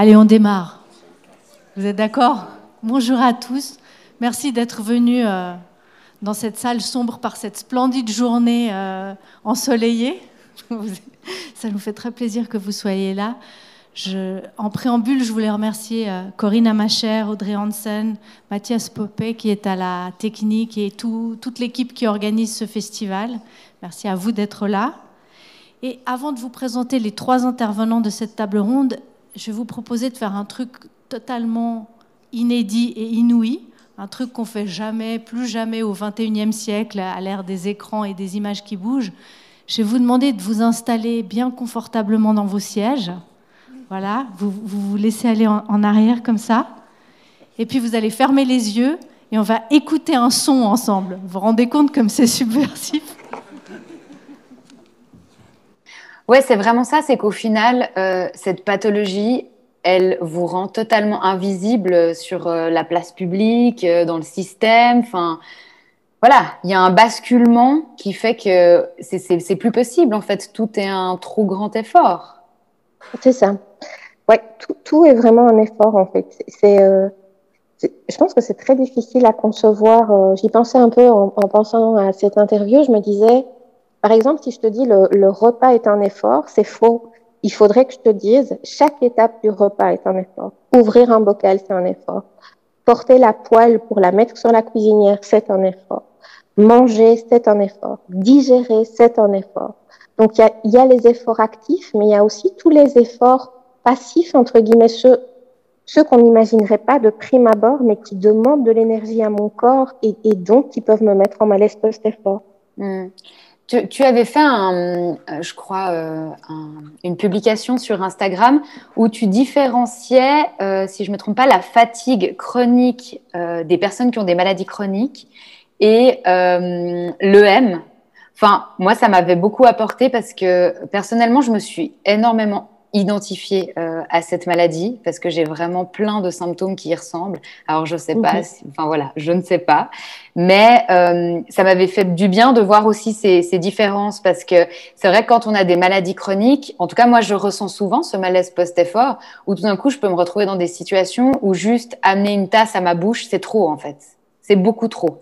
Allez, on démarre. Vous êtes d'accord Bonjour à tous. Merci d'être venus euh, dans cette salle sombre par cette splendide journée euh, ensoleillée. Ça nous fait très plaisir que vous soyez là. en préambule, je voulais remercier euh, Corinne Amacher, Audrey Hansen, Mathias Popet qui est à la technique et toute l'équipe qui organise ce festival. Merci à vous d'être là. Et avant de vous présenter les trois intervenants de cette table ronde, je vais vous proposer de faire un truc totalement inédit et inouï, un truc qu'on fait jamais, plus jamais au XXIe siècle, à l'ère des écrans et des images qui bougent. Je vais vous demander de vous installer bien confortablement dans vos sièges. Voilà, vous vous, laissez aller en, en arrière comme ça. Et puis vous allez fermer les yeux et on va écouter un son ensemble. Vous vous rendez compte comme c'est subversif Ouais, c'est vraiment ça, c'est qu'au final, euh, cette pathologie, elle vous rend totalement invisible euh, sur euh, la place publique, dans le système. Enfin, voilà, il y a un basculement qui fait que c'est plus possible. En fait, tout est un trop grand effort. C'est ça. Ouais, tout, est vraiment un effort en fait. C'est, je pense que c'est très difficile à concevoir. J'y pensais un peu en pensant à cette interview. Je me disais par exemple, si je te dis le, le repas est un effort, c'est faux. Il faudrait que je te dise chaque étape du repas est un effort. Ouvrir un bocal, c'est un effort. Porter la poêle pour la mettre sur la cuisinière, c'est un effort. Manger, c'est un effort. Digérer, c'est un effort. Donc il y a, y a, les efforts actifs, mais il y a aussi tous les efforts passifs, entre guillemets, ceux, ceux qu'on n'imaginerait pas de prime abord, mais qui demandent de l'énergie à mon corps et, et, donc qui peuvent me mettre en malaise post-effort. Hmm. Tu, avais fait, euh, je crois, euh, une publication sur Instagram où tu différenciais, euh, si je ne me trompe pas, la fatigue chronique des personnes qui ont des maladies chroniques et l'EM. Enfin, moi, ça m'avait beaucoup apporté parce que personnellement, je me suis énormément identifiée euh, à cette maladie parce que j'ai vraiment plein de symptômes qui y ressemblent. Alors je sais pas, enfin voilà, je ne sais pas, mais euh, ça m'avait fait du bien de voir aussi ces, ces différences parce que c'est vrai que quand on a des maladies chroniques, en tout cas moi je ressens souvent ce malaise post-effort où tout d'un coup je peux me retrouver dans des situations où juste amener une tasse à ma bouche c'est trop en fait, c'est beaucoup trop.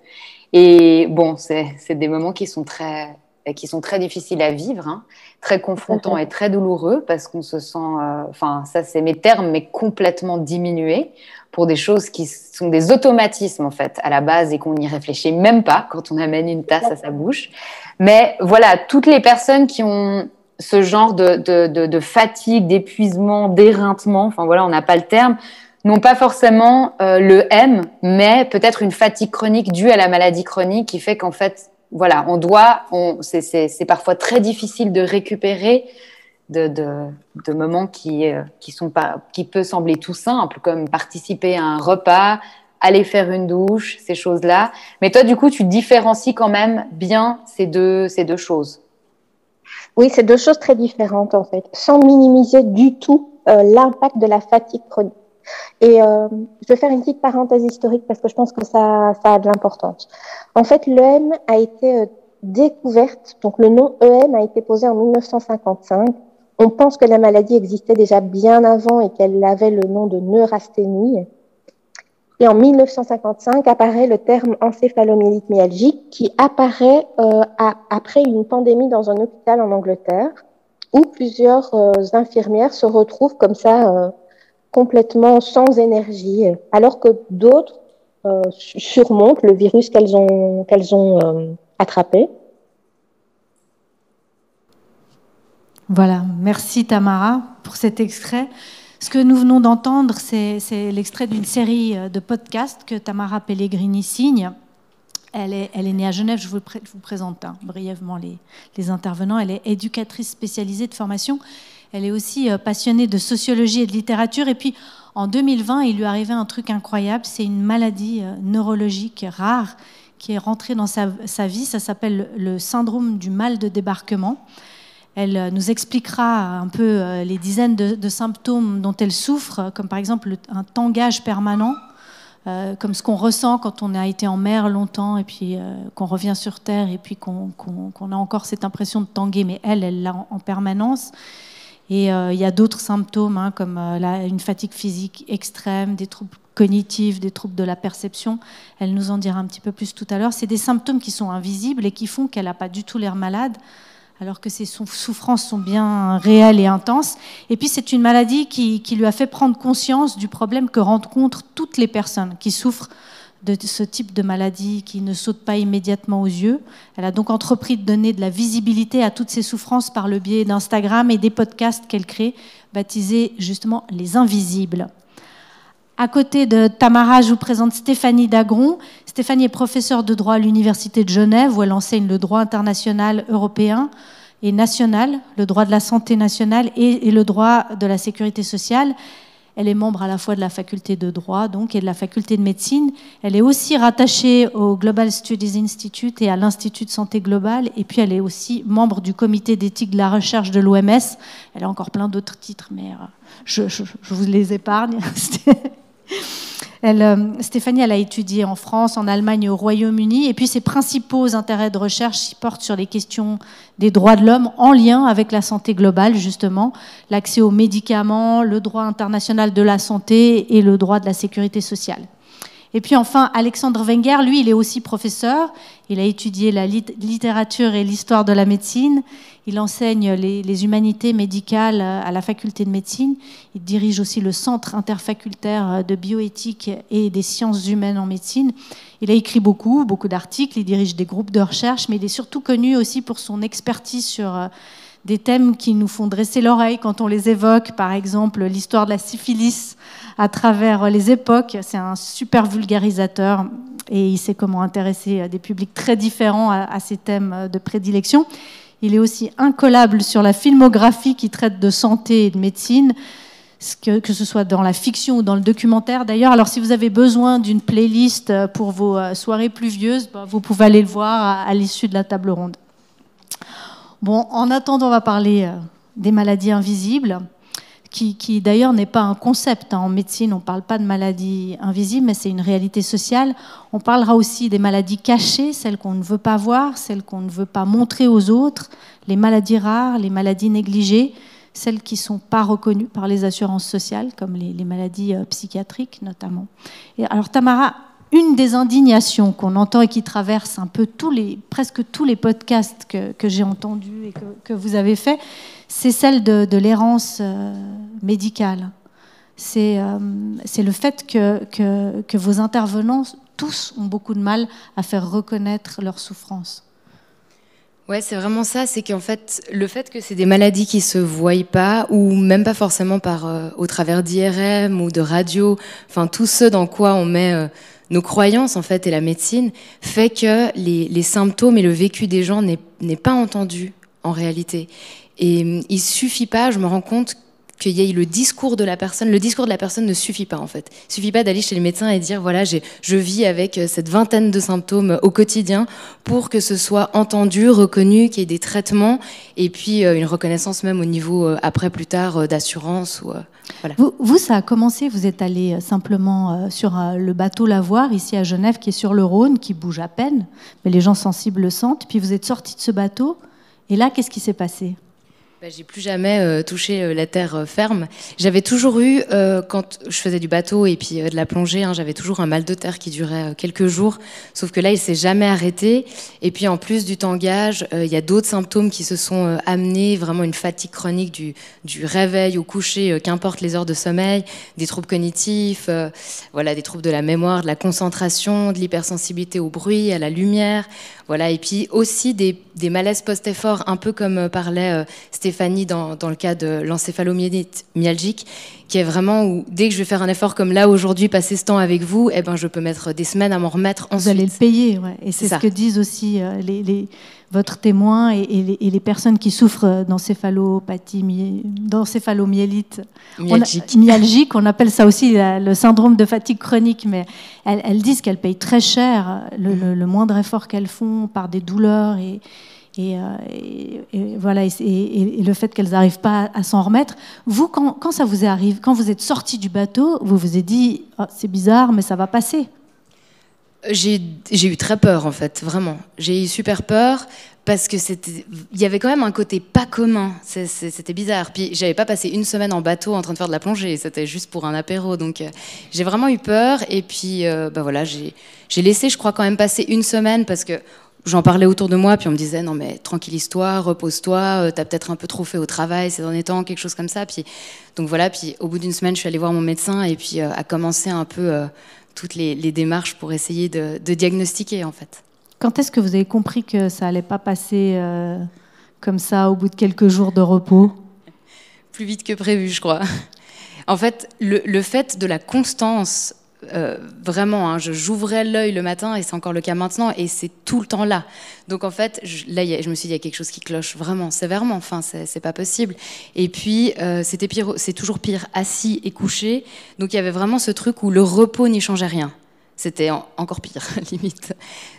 Et bon, c'est des moments qui sont très qui sont très difficiles à vivre, hein, très confrontants et très douloureux parce qu'on se sent, euh, enfin ça c'est mes termes, mais complètement diminué pour des choses qui sont des automatismes en fait à la base et qu'on n'y réfléchit même pas quand on amène une tasse à sa bouche. Mais voilà, toutes les personnes qui ont ce genre de, fatigue, d'épuisement, d'éreintement, enfin voilà, on n'a pas le terme, n'ont pas forcément euh, le M, mais peut-être une fatigue chronique due à la maladie chronique qui fait qu'en fait, voilà, on doit, c'est parfois très difficile de récupérer de, moments euh, qui, sont pas, qui peuvent sembler tout simples, comme participer à un repas, aller faire une douche, ces choses-là. Mais toi, du coup, tu différencies quand même bien ces deux, choses. Oui, c'est deux choses très différentes en fait, sans minimiser du tout euh, l'impact de la fatigue chronique. Et euh, je vais faire une petite parenthèse historique parce que je pense que ça, ça a de l'importance. En fait, l'EM a été euh, découverte, donc le nom EM a été posé en 1955. On pense que la maladie existait déjà bien avant et qu'elle avait le nom de neurasthénie. Et en 1955 apparaît le terme encéphalomyélite myalgique qui apparaît euh, après une pandémie dans un hôpital en Angleterre où plusieurs infirmières se retrouvent comme ça complètement sans énergie, euh, alors que d'autres euh, surmontent le virus qu'elles ont, qu'elles ont euh, attrapé. Voilà, merci Tamara pour cet extrait. Ce que nous venons d'entendre, c'est l'extrait d'une série de podcasts que Tamara Pellegrini signe. Elle est, elle est, née à Genève, je vous, présente hein, brièvement les, les intervenants. Elle est éducatrice spécialisée de formation elle est aussi euh, passionnée de sociologie et de littérature. Et puis, en 2020, il lui arrivait un truc incroyable. C'est une maladie euh, neurologique rare qui est rentrée dans sa, vie. Ça s'appelle le syndrome du mal de débarquement. Elle euh, nous expliquera un peu les dizaines de, symptômes dont elle souffre, comme par exemple un tangage permanent, comme ce qu'on ressent quand on a été en mer longtemps et puis qu'on revient sur Terre et puis qu'on a encore cette impression de tanguer, mais elle, elle l'a en permanence. Et euh, il y a d'autres symptômes, hein, comme euh, une fatigue physique extrême, des troubles cognitifs, des troubles de la perception. Elle nous en dira un petit peu plus tout à l'heure. C'est des symptômes qui sont invisibles et qui font qu'elle n'a pas du tout l'air malade, alors que ses souffrances sont bien réelles et intenses. Et puis c'est une maladie qui, lui a fait prendre conscience du problème que rencontrent toutes les personnes qui souffrent de ce type de maladie qui ne saute pas immédiatement aux yeux. Elle a donc entrepris de donner de la visibilité à toutes ces souffrances par le biais d'Instagram et des podcasts qu'elle crée, baptisés justement Les Invisibles. À côté de Tamara, je vous présente Stéphanie Dagron. Stéphanie est professeure de droit à l'Université de Genève, où elle enseigne le droit international européen et national, le droit de la santé nationale et, et le droit de la sécurité sociale. Elle est membre à la fois de la faculté de droit donc, et de la faculté de médecine. Elle est aussi rattachée au Global Studies Institute et à l'Institut de santé globale. Et puis elle est aussi membre du comité d'éthique de la recherche de l'OMS. Elle a encore plein d'autres titres, mais euh, je, je, je vous les épargne. Euh, Stéphanie, elle a étudié en France, en Allemagne, et au Royaume-Uni, et puis ses principaux intérêts de recherche portent sur les questions des droits de l'homme en lien avec la santé globale, justement, l'accès aux médicaments, le droit international de la santé et le droit de la sécurité sociale. Et puis enfin, Alexandre Wenger, lui, il est aussi professeur. Il a étudié la littérature et l'histoire de la médecine. Il enseigne les, humanités médicales à la faculté de médecine. Il dirige aussi le centre interfacultaire de bioéthique et des sciences humaines en médecine. Il a écrit beaucoup, beaucoup d'articles. Il dirige des groupes de recherche, mais il est surtout connu aussi pour son expertise sur euh, des thèmes qui nous font dresser l'oreille quand on les évoque, par exemple l'histoire de la syphilis à travers les époques. C'est un super vulgarisateur et il sait comment intéresser des publics très différents à, ces thèmes de prédilection. Il est aussi incollable sur la filmographie qui traite de santé et de médecine, que, ce soit dans la fiction ou dans le documentaire d'ailleurs. Alors si vous avez besoin d'une playlist euh, pour vos euh, soirées pluvieuses, bah, vous pouvez aller le voir à, l'issue de la table ronde. Bon, en attendant, on va parler euh, des maladies invisibles qui, d'ailleurs n'est pas un concept. Hein. En médecine, on ne parle pas de maladies invisibles, mais c'est une réalité sociale. On parlera aussi des maladies cachées, celles qu'on ne veut pas voir, celles qu'on ne veut pas montrer aux autres, les maladies rares, les maladies négligées, celles qui ne sont pas reconnues par les assurances sociales, comme les, les maladies euh, psychiatriques notamment. Et alors Tamara une des indignations qu'on entend et qui traverse un peu tous les, presque tous les podcasts que, j'ai entendus et que, vous avez fait, c'est celle de, l'errance euh, médicale. Euh, c'est le fait que, que, vos intervenants, tous, ont beaucoup de mal à faire reconnaître leur souffrance. Ouais, c'est vraiment ça. C'est qu'en fait, le fait que c'est des maladies qui se voient pas, ou même pas forcément par euh, au travers d'IRM ou de radio, enfin tous ceux dans quoi on met nos croyances en fait et la médecine fait que les, symptômes et le vécu des gens n'est pas entendu en réalité. Et hum, il suffit pas, je me rends compte qu'il y ait le discours de la personne. Le discours de la personne ne suffit pas en fait. Il suffit pas d'aller chez les médecins et dire voilà, je vis avec euh, cette vingtaine de symptômes euh, au quotidien pour que ce soit entendu, reconnu, qu'il y ait des traitements et puis euh, une reconnaissance même au niveau après plus tard d'assurance ou voilà. Vous, vous, ça a commencé, vous êtes allé simplement sur le bateau Lavoir ici à Genève qui est sur le Rhône qui bouge à peine, mais les gens sensibles le sentent. Puis vous êtes sorti de ce bateau et là, qu'est-ce qui s'est passé bah, j'ai plus jamais euh, touché euh, la terre euh, ferme. J'avais toujours eu, quand je faisais du bateau et puis de la plongée, hein, j'avais toujours un mal de terre qui durait quelques jours. Sauf que là, il s'est jamais arrêté. Et puis en plus du tangage, il y a d'autres symptômes qui se sont amenés, vraiment une fatigue chronique du, du réveil au coucher, qu'importe les heures de sommeil, des troubles cognitifs, voilà, des troubles de la mémoire, de la concentration, de l'hypersensibilité au bruit, à la lumière, voilà. Et puis aussi des, des malaises post-effort, un peu comme parlait Stéphane Stéphanie dans, le cas de l'encéphalomyélite myalgique, qui est vraiment où dès que je vais faire un effort comme là aujourd'hui, passer ce temps avec vous, eh ben, je peux mettre des semaines à m'en remettre ensuite. Vous allez le payer, et c'est ce que disent aussi euh, les, votre témoin et, les, personnes qui souffrent d'encéphalomyélite myalgique. On, myalgique. on appelle ça aussi le syndrome de fatigue chronique, mais elles, disent qu'elles payent très cher mm. le, le moindre effort qu'elles font par des douleurs et euh, et, voilà, et, le fait qu'elles n'arrivent pas à, s'en remettre. Vous, quand, ça vous est arrivé, quand vous êtes sorti du bateau, vous vous êtes dit ah, c'est bizarre, mais ça va passer. J'ai eu très peur en fait, vraiment. J'ai eu super peur parce que c'était, il y avait quand même un côté pas commun. C'était bizarre. Puis j'avais pas passé une semaine en bateau en train de faire de la plongée. C'était juste pour un apéro. Donc euh, j'ai vraiment eu peur. Et puis euh, bah voilà, j'ai laissé, je crois, quand même passer une semaine parce que j'en parlais autour de moi, puis on me disait non mais tranquillise-toi, repose-toi, euh, t'as peut-être un peu trop fait au travail ces derniers temps, quelque chose comme ça. Puis donc voilà, puis au bout d'une semaine, je suis allée voir mon médecin et puis à euh, a commencé un peu euh, toutes les, démarches pour essayer de, diagnostiquer en fait. Quand est-ce que vous avez compris que ça allait pas passer comme ça au bout de quelques jours de repos Plus vite que prévu, je crois. En fait, le, le fait de la constance euh, vraiment, hein, je j'ouvrais l'œil le matin et c'est encore le cas maintenant et c'est tout le temps là. Donc en fait, je, là, je me suis dit, il y a quelque chose qui cloche vraiment sévèrement. Enfin, c'est pas possible. Et puis, euh, c'était pire, c'est toujours pire assis et couché. Donc il y avait vraiment ce truc où le repos n'y changeait rien. C'était encore pire, limite.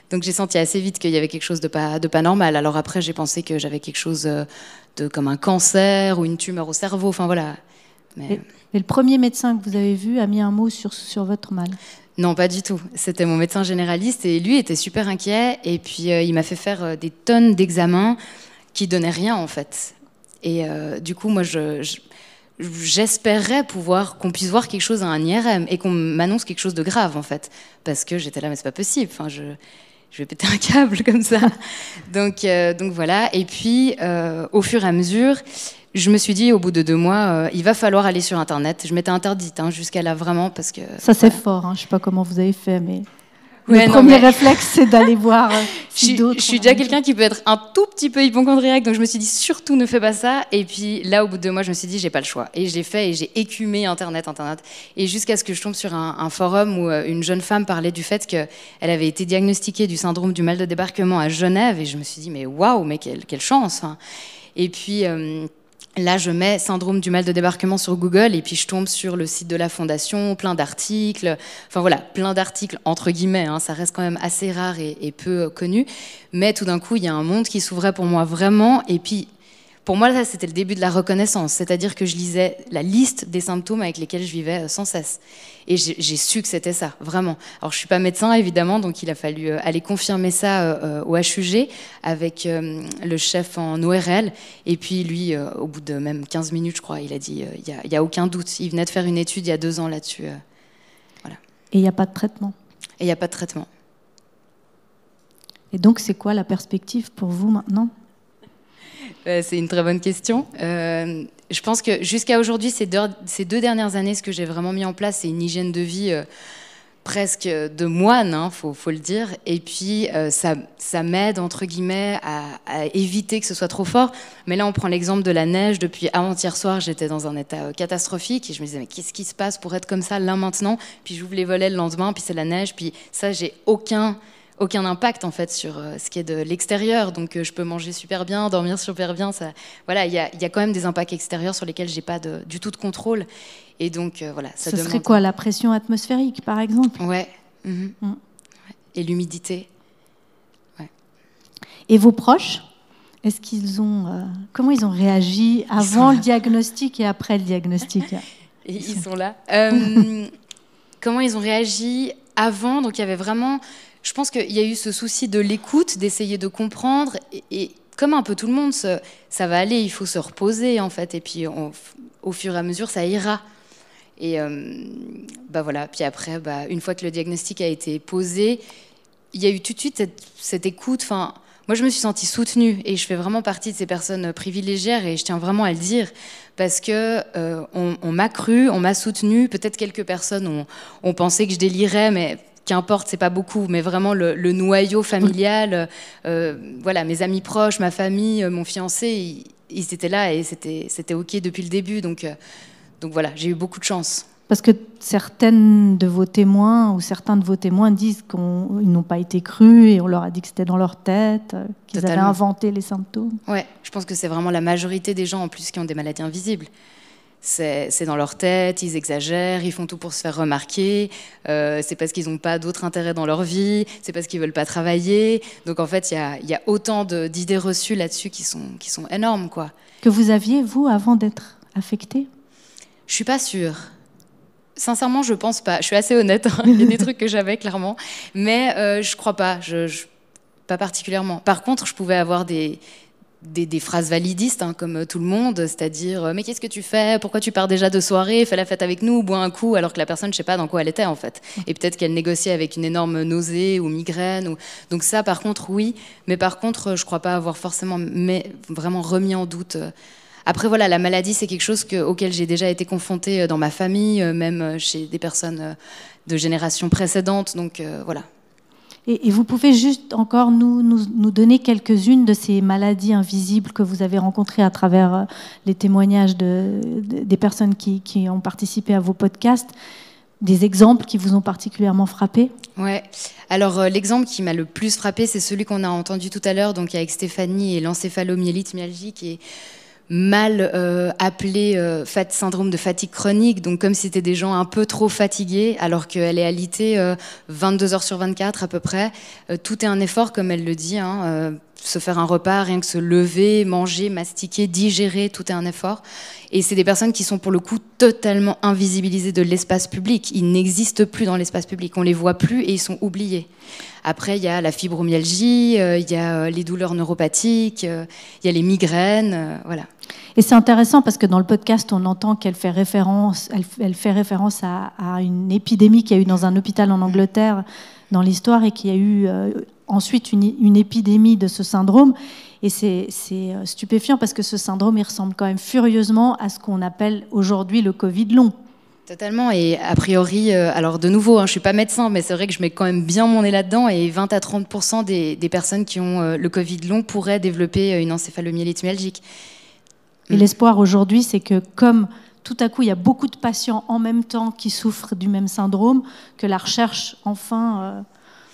Donc j'ai senti assez vite qu'il y avait quelque chose de pas, de pas normal. Alors après, j'ai pensé que j'avais quelque chose euh, de comme un cancer ou une tumeur au cerveau. Enfin voilà, mais... le premier médecin que vous avez vu a mis un mot sur, sur votre mal Non, pas du tout. C'était mon médecin généraliste et lui était super inquiet. Et puis euh, il m'a fait faire euh, des tonnes d'examens qui donnaient rien en fait. Et euh, du coup, moi, j'espérais pouvoir qu'on puisse voir quelque chose à un IRM et qu'on m'annonce quelque chose de grave en fait parce que j'étais là mais c'est pas possible enfin je je vais péter un câble comme ça. donc, euh, donc voilà. Et puis, euh, au fur et à mesure, je me suis dit, au bout de deux mois, euh, il va falloir aller sur Internet. Je m'étais interdite hein, jusqu'à là, vraiment, parce que... Ça, c'est fort. Hein. Je ne sais pas comment vous avez fait, mais le premier réflexe, c'est d'aller voir euh, Je suis déjà quelqu'un qui peut être un tout petit peu hypochondriaque, donc je me suis dit surtout ne fais pas ça. Et puis là, au bout de deux mois, je me suis dit j'ai pas le choix. Et j'ai fait et j'ai écumé Internet, Internet. Et jusqu'à ce que je tombe sur un, forum où euh, une jeune femme parlait du fait qu'elle avait été diagnostiquée du syndrome du mal de débarquement à Genève. Et je me suis dit mais waouh, mais quelle, chance! Hein. Et puis. Euh, Là, je mets syndrome du mal de débarquement sur Google et puis je tombe sur le site de la fondation, plein d'articles, enfin voilà, plein d'articles entre guillemets, hein. ça reste quand même assez rare et, et peu connu. Mais tout d'un coup, il y a un monde qui s'ouvrait pour moi vraiment. Et puis pour moi, ça, c'était le début de la reconnaissance. C'est-à-dire que je lisais la liste des symptômes avec lesquels je vivais euh, sans cesse. Et j'ai su que c'était ça, vraiment. Alors, je suis pas médecin, évidemment, donc il a fallu euh, aller confirmer ça euh, au HUG avec le chef en ORL. Et puis, lui, au bout de même 15 minutes, je crois, il a dit il n'y a, a, aucun doute. Il venait de faire une étude il y a deux ans là-dessus. voilà. Et il n'y a pas de traitement Et il n'y a pas de traitement. Et donc, c'est quoi la perspective pour vous maintenant euh, c'est une très bonne question. Euh, je pense que jusqu'à aujourd'hui, ces deux, dernières années, ce que j'ai vraiment mis en place, c'est une hygiène de vie euh, presque de moine, il hein, faut, le dire. Et puis, ça, ça m'aide, entre guillemets, à, à, éviter que ce soit trop fort. Mais là, on prend l'exemple de la neige. Depuis avant-hier soir, j'étais dans un état catastrophique et je me disais, mais qu'est-ce qui se passe pour être comme ça là maintenant Puis j'ouvre les volets le lendemain, puis c'est la neige. Puis ça, j'ai aucun aucun impact en fait sur euh, ce qui est de l'extérieur. Donc euh, je peux manger super bien, dormir super bien. Ça, voilà, il y a, quand même des impacts extérieurs sur lesquels j'ai pas du tout de contrôle. Et donc euh, voilà, ça. Ce serait quoi la pression atmosphérique, par exemple mm-hmm. mm. Ouais. Et l'humidité. Et vos proches Est-ce qu'ils ont comment ils ont réagi avant le diagnostic et après le diagnostic et Ils sont là. comment ils ont réagi avant Donc il y avait vraiment je pense qu'il y a eu ce souci de l'écoute, d'essayer de comprendre. Et, comme un peu tout le monde, ça, ça va aller, il faut se reposer en fait. Et puis au fur et à mesure, ça ira. Et euh, bah voilà. Puis après, bah, une fois que le diagnostic a été posé, il y a eu tout de suite cette, écoute. Enfin, moi, je me suis sentie soutenue et je fais vraiment partie de ces personnes privilégiées et je tiens vraiment à le dire parce que euh, on, m'a cru, on m'a soutenue. Peut-être quelques personnes ont, ont, pensé que je délirais, mais qu'importe, c'est pas beaucoup, mais vraiment le, noyau familial, euh, voilà, mes amis proches, ma famille, euh, mon fiancé, ils, étaient là et c'était OK depuis le début. Donc, euh, donc voilà, j'ai eu beaucoup de chance. Parce que certaines de vos témoins ou certains de vos témoins disent qu'ils n'ont pas été crus et on leur a dit que c'était dans leur tête, qu'ils avaient inventé les symptômes. Ouais, je pense que c'est vraiment la majorité des gens en plus qui ont des maladies invisibles c'est dans leur tête, ils exagèrent, ils font tout pour se faire remarquer, euh, c'est parce qu'ils n'ont pas d'autres intérêts dans leur vie, c'est parce qu'ils ne veulent pas travailler. Donc en fait, il y a, autant d'idées reçues là-dessus qui sont, qui sont énormes. quoi. Que vous aviez, vous, avant d'être affectée Je ne suis pas sûre. Sincèrement, je ne pense pas. Je suis assez honnête. Hein. Il y a des trucs que j'avais, clairement. Mais je euh, je crois pas. je, pas particulièrement. Par contre, je pouvais avoir des, des, phrases validistes, hein, comme euh, tout le monde, c'est-à-dire euh, mais qu'est-ce que tu fais Pourquoi tu pars déjà de soirée Fais la fête avec nous, bois un coup, alors que la personne, ne sait pas dans quoi elle était en fait. Et peut-être qu'elle négociait avec une énorme nausée ou migraine. Ou... Donc ça, par contre, oui. Mais par contre, euh, je crois pas avoir forcément, vraiment remis en doute. Après, voilà, la maladie, c'est quelque chose auquel j'ai déjà été confrontée dans ma famille, même chez des personnes de générations précédentes. Donc voilà, et, vous pouvez juste encore nous, nous, nous donner quelques-unes de ces maladies invisibles que vous avez rencontrées à travers euh, les témoignages de, des personnes qui, qui, ont participé à vos podcasts des exemples qui vous ont particulièrement frappé Ouais. Alors euh, l'exemple qui m'a le plus frappé, c'est celui qu'on a entendu tout à l'heure, donc avec Stéphanie et l'encéphalomyélite myalgique et mal euh, appelé euh, syndrome de fatigue chronique, donc comme c'était des gens un peu trop fatigués, alors qu'elle est alitée 22 euh, heures sur 24 à peu près, tout est un effort, comme elle le dit, hein, se faire un repas, rien que se lever, manger, mastiquer, digérer, tout est un effort. Et c'est des personnes qui sont pour le coup totalement invisibilisées de l'espace public. Ils n'existent plus dans l'espace public, on les voit plus et ils sont oubliés. Après, il y a la fibromyalgie, euh, il y a euh, les douleurs neuropathiques, euh, il y a les migraines, voilà. Et c'est intéressant parce que dans le podcast, on entend qu'elle fait référence, elle, fait référence à, une épidémie qu'il y a eu dans un hôpital en Angleterre dans l'histoire et qu'il y a eu euh, ensuite une, épidémie de ce syndrome. Et c'est euh, stupéfiant parce que ce syndrome, il ressemble quand même furieusement à ce qu'on appelle aujourd'hui le Covid long. Totalement, et a priori, euh, alors de nouveau, hein, je ne suis pas médecin, mais c'est vrai que je mets quand même bien mon nez là-dedans, et 20 à 30 des, personnes qui ont le Covid long pourraient développer une encéphalomyélite myalgique. Et l'espoir aujourd'hui, c'est que comme tout à coup, il y a beaucoup de patients en même temps qui souffrent du même syndrome, que la recherche, enfin, euh,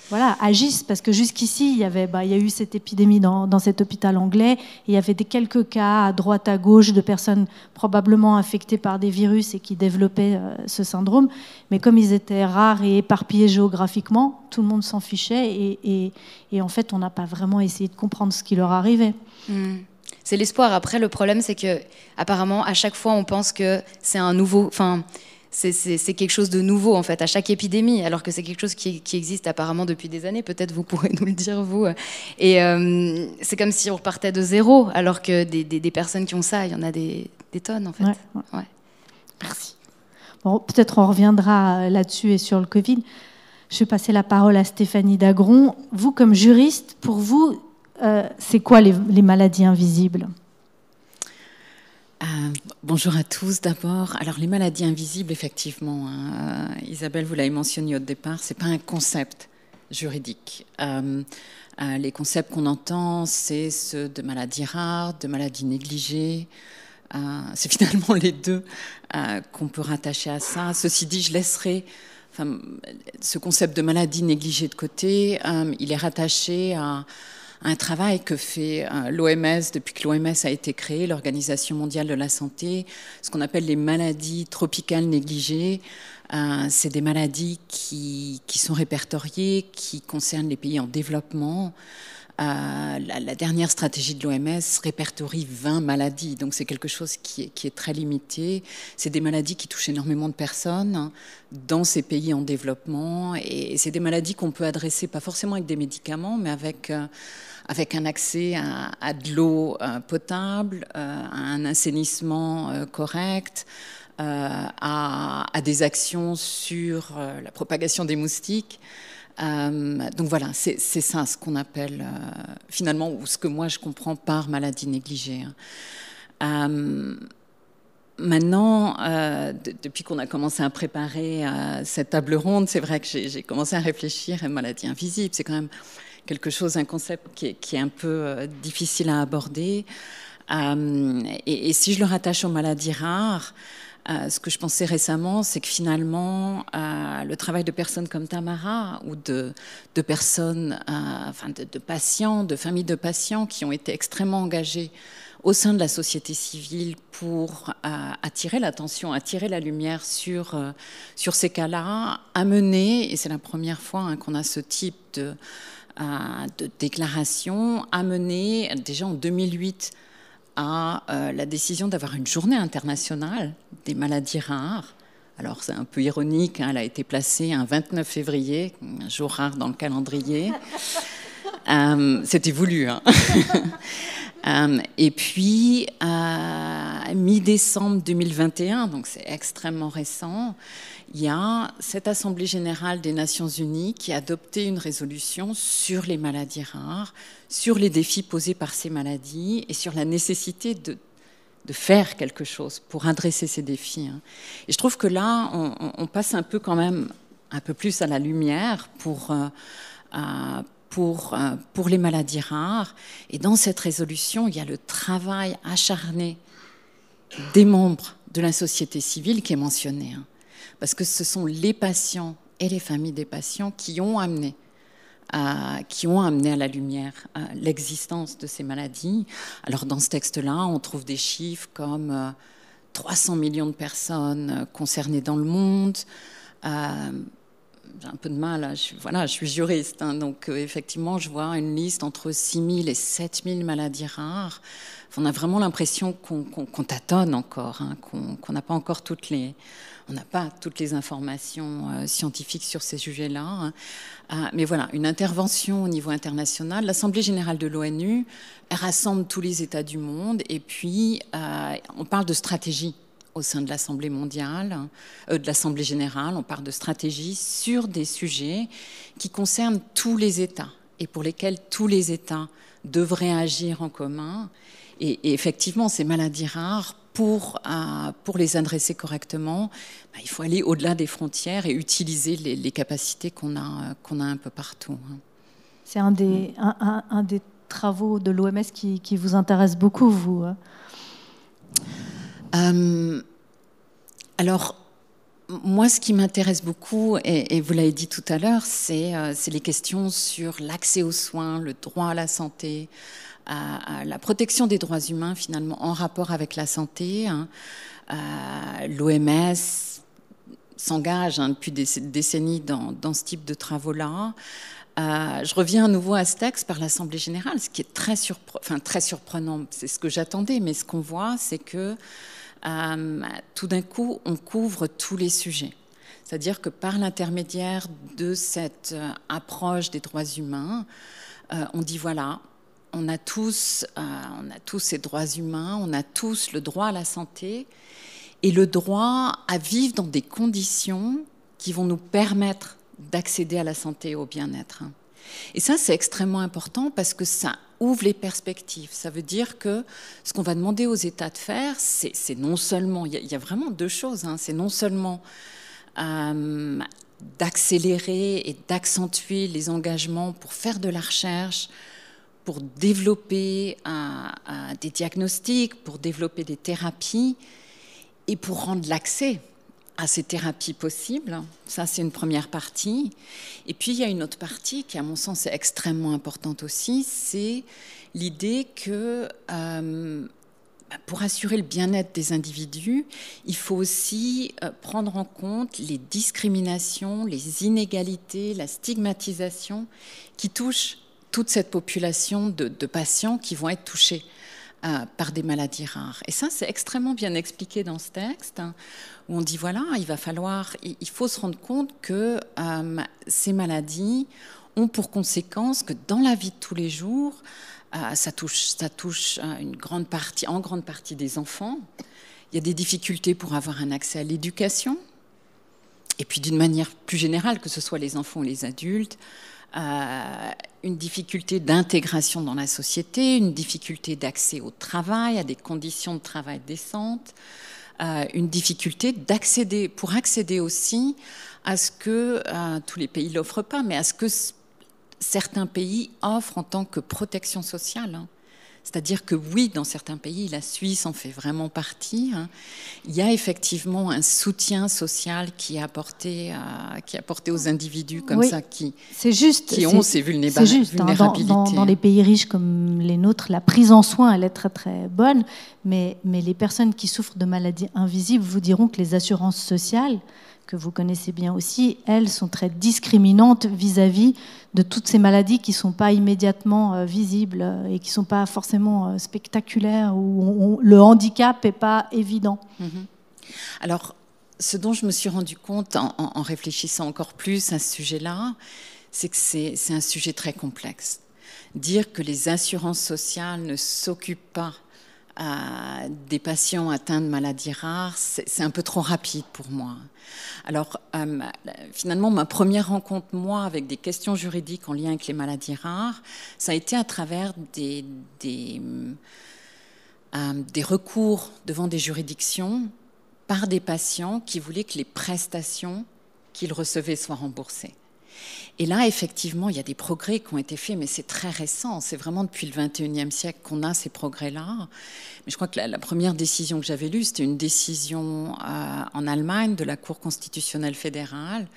voilà, agisse. Parce que jusqu'ici, il y, avait, bah, il y a eu cette épidémie dans, cet hôpital anglais. il y avait des quelques cas à droite, à gauche, de personnes probablement infectées par des virus et qui développaient euh, ce syndrome. Mais comme ils étaient rares et éparpillés géographiquement, tout le monde s'en fichait. Et, en fait, on n'a pas vraiment essayé de comprendre ce qui leur arrivait. Hmm c'est l'espoir. Après, le problème, c'est que apparemment, à chaque fois, on pense que c'est un nouveau. Enfin, c'est quelque chose de nouveau en fait à chaque épidémie, alors que c'est quelque chose qui, existe apparemment depuis des années. Peut-être vous pourrez nous le dire vous. Et euh, c'est comme si on repartait de zéro, alors que des, personnes qui ont ça, il y en a des, tonnes en fait. Merci. Bon, peut-être on reviendra euh, là-dessus et sur le Covid. Je vais passer la parole à Stéphanie Dagron. Vous, comme juriste, pour vous, euh, c'est quoi les, maladies invisibles euh, bonjour à tous d'abord. Alors les maladies invisibles, effectivement, hein, euh, Isabelle, vous l'avez mentionné au départ, ce n'est pas un concept juridique. les concepts qu'on entend, c'est ceux de maladies rares, de maladies négligées. c'est finalement les deux qu'on peut rattacher à ça. Ceci dit, je laisserai ce concept de maladie négligée de côté, il est rattaché à, un travail que fait euh, l'OMS depuis que l'OMS a été créée, l'Organisation mondiale de la santé, ce qu'on appelle les maladies tropicales négligées. Euh, c'est des maladies qui, qui, sont répertoriées, qui concernent les pays en développement. Euh, la, dernière stratégie de l'OMS répertorie 20 maladies, donc c'est quelque chose qui est, qui est très limité. C'est des maladies qui touchent énormément de personnes hein, dans ces pays en développement, et, c'est des maladies qu'on peut adresser pas forcément avec des médicaments, mais avec avec un accès à, de l'eau euh, potable, euh, à un assainissement euh, correct, à, des actions sur la propagation des moustiques. donc voilà, c'est ça ce qu'on appelle finalement, ou ce que moi je comprends par maladie négligée. Hein. maintenant, depuis qu'on a commencé à préparer cette table ronde, c'est vrai que j'ai commencé à réfléchir à maladie invisible. C'est quand même quelque chose, un concept qui est, un peu euh, difficile à aborder. Euh, et, si je le rattache aux maladies rares, euh, ce que je pensais récemment, c'est que finalement, le travail de personnes comme Tamara ou de, de personnes, enfin de, patients, de familles de patients qui ont été extrêmement engagés au sein de la société civile pour attirer l'attention, attirer la lumière sur, sur ces cas-là, amener, et c'est la première fois hein, qu'on a ce type de de déclarations a déjà en 2008 à euh, la décision d'avoir une journée internationale des maladies rares. Alors c'est un peu ironique, hein, elle a été placée un 29 février, un jour rare dans le calendrier. Euh, c'était voulu. Hein. Euh, et puis, à euh, mi-décembre 2021, donc c'est extrêmement récent, il y a cette Assemblée générale des Nations unies qui a adopté une résolution sur les maladies rares, sur les défis posés par ces maladies et sur la nécessité de faire quelque chose pour adresser ces défis. Hein. Et je trouve que là, on, passe un peu quand même un peu plus à la lumière pour, euh, pour, euh, pour les maladies rares. Et dans cette résolution, il y a le travail acharné des membres de la société civile qui est mentionné. Hein. parce que ce sont les patients et les familles des patients qui ont amené à, euh, qui ont amené à la lumière euh, l'existence de ces maladies. Alors dans ce texte-là, on trouve des chiffres comme 300 millions de personnes concernées dans le monde, euh, j'ai un peu de mal, je suis, voilà, je suis juriste, hein, donc euh, effectivement, je vois une liste entre 6000 et 7000 maladies rares. On a vraiment l'impression qu'on tâtonne encore, hein, qu'on n'a pas encore toutes les, on n'a pas toutes les informations euh, scientifiques sur ces sujets-là. Hein. Ah, mais voilà, une intervention au niveau international. L'Assemblée générale de l'ONU rassemble tous les États du monde et puis euh, on parle de stratégie au sein de l'Assemblée mondiale, euh, de l'Assemblée générale, on parle de stratégie sur des sujets qui concernent tous les États et pour lesquels tous les États devraient agir en commun. Et, effectivement, ces maladies rares, pour, euh, pour les adresser correctement, bah, il faut aller au-delà des frontières et utiliser les, capacités qu'on a, a un peu partout. Hein. C'est un des, mm. un, des travaux de l'OMS qui, vous intéresse beaucoup, vous. Hein. Euh, alors, moi, ce qui m'intéresse beaucoup, et, vous l'avez dit tout à l'heure, euh, c'est les questions sur l'accès aux soins, le droit à la santé, à, la protection des droits humains, finalement, en rapport avec la santé. Hein. Euh, L'OMS s'engage hein, depuis des décennies dans, ce type de travaux-là. je reviens à nouveau à ce texte par l'Assemblée générale, ce qui est très, très surprenant, c'est ce que j'attendais, mais ce qu'on voit, c'est que euh, tout d'un coup, on couvre tous les sujets. C'est-à-dire que par l'intermédiaire de cette euh, approche des droits humains, euh, on dit voilà, on a, tous, on a tous ces droits humains, on a tous le droit à la santé et le droit à vivre dans des conditions qui vont nous permettre d'accéder à la santé et au bien-être. Hein. Et ça, c'est extrêmement important parce que ça ouvre les perspectives. Ça veut dire que ce qu'on va demander aux États de faire, c'est non seulement, il y, a vraiment deux choses, hein. c'est non seulement euh, d'accélérer et d'accentuer les engagements pour faire de la recherche, pour développer des diagnostics, pour développer des thérapies et pour rendre l'accès à ces thérapies possibles. Ça, c'est une première partie. Et puis, il y a une autre partie qui, à mon sens, est extrêmement importante aussi, c'est l'idée que euh, bah, pour assurer le bien-être des individus, il faut aussi euh, prendre en compte les discriminations, les inégalités, la stigmatisation qui touchent toute cette population de patients qui vont être touchés euh, par des maladies rares. Et ça, c'est extrêmement bien expliqué dans ce texte, hein, où on dit, voilà, il va falloir, il, faut se rendre compte que euh, ces maladies ont pour conséquence que dans la vie de tous les jours, euh, ça touche, ça touche une grande partie, en grande partie des enfants. Il y a des difficultés pour avoir un accès à l'éducation. Et puis d'une manière plus générale, que ce soit les enfants ou les adultes, une difficulté d'intégration dans la société, une difficulté d'accès au travail, à des conditions de travail décentes, euh, une difficulté d'accéder, pour accéder aussi à ce que, euh, tous les pays l'offrent pas, mais à ce que certains pays offrent en tant que protection sociale. Hein. C'est-à-dire que oui, dans certains pays, la Suisse en fait vraiment partie. Hein. il y a effectivement un soutien social qui est apporté, euh, qui aux individus comme ça, qui, qui ont ces hein, vulnérabilités. Dans, juste, dans, les pays riches comme les nôtres, la prise en soin, elle est très très bonne, mais, mais les personnes qui souffrent de maladies invisibles vous diront que les assurances sociales que vous connaissez bien aussi, elles sont très discriminantes vis-à-vis de toutes ces maladies qui ne sont pas immédiatement euh, visibles euh, et qui ne sont pas forcément euh, spectaculaires, où le handicap n'est pas évident. Mhm. Alors, ce dont je me suis rendu compte en, en réfléchissant encore plus à ce sujet-là, c'est que c'est un sujet très complexe. Dire que les assurances sociales ne s'occupent pas à des patients atteints de maladies rares, c'est un peu trop rapide pour moi. Alors, euh, finalement, ma première rencontre, moi, avec des questions juridiques en lien avec les maladies rares, ça a été à travers des, des euh, recours devant des juridictions par des patients qui voulaient que les prestations qu'ils recevaient soient remboursées. Et là, effectivement, il y a des progrès qui ont été faits, mais c'est très récent. C'est vraiment depuis le 21e siècle qu'on a ces progrès-là. Mais je crois que la, première décision que j'avais lue, c'était une décision euh, en Allemagne de la Cour constitutionnelle fédérale,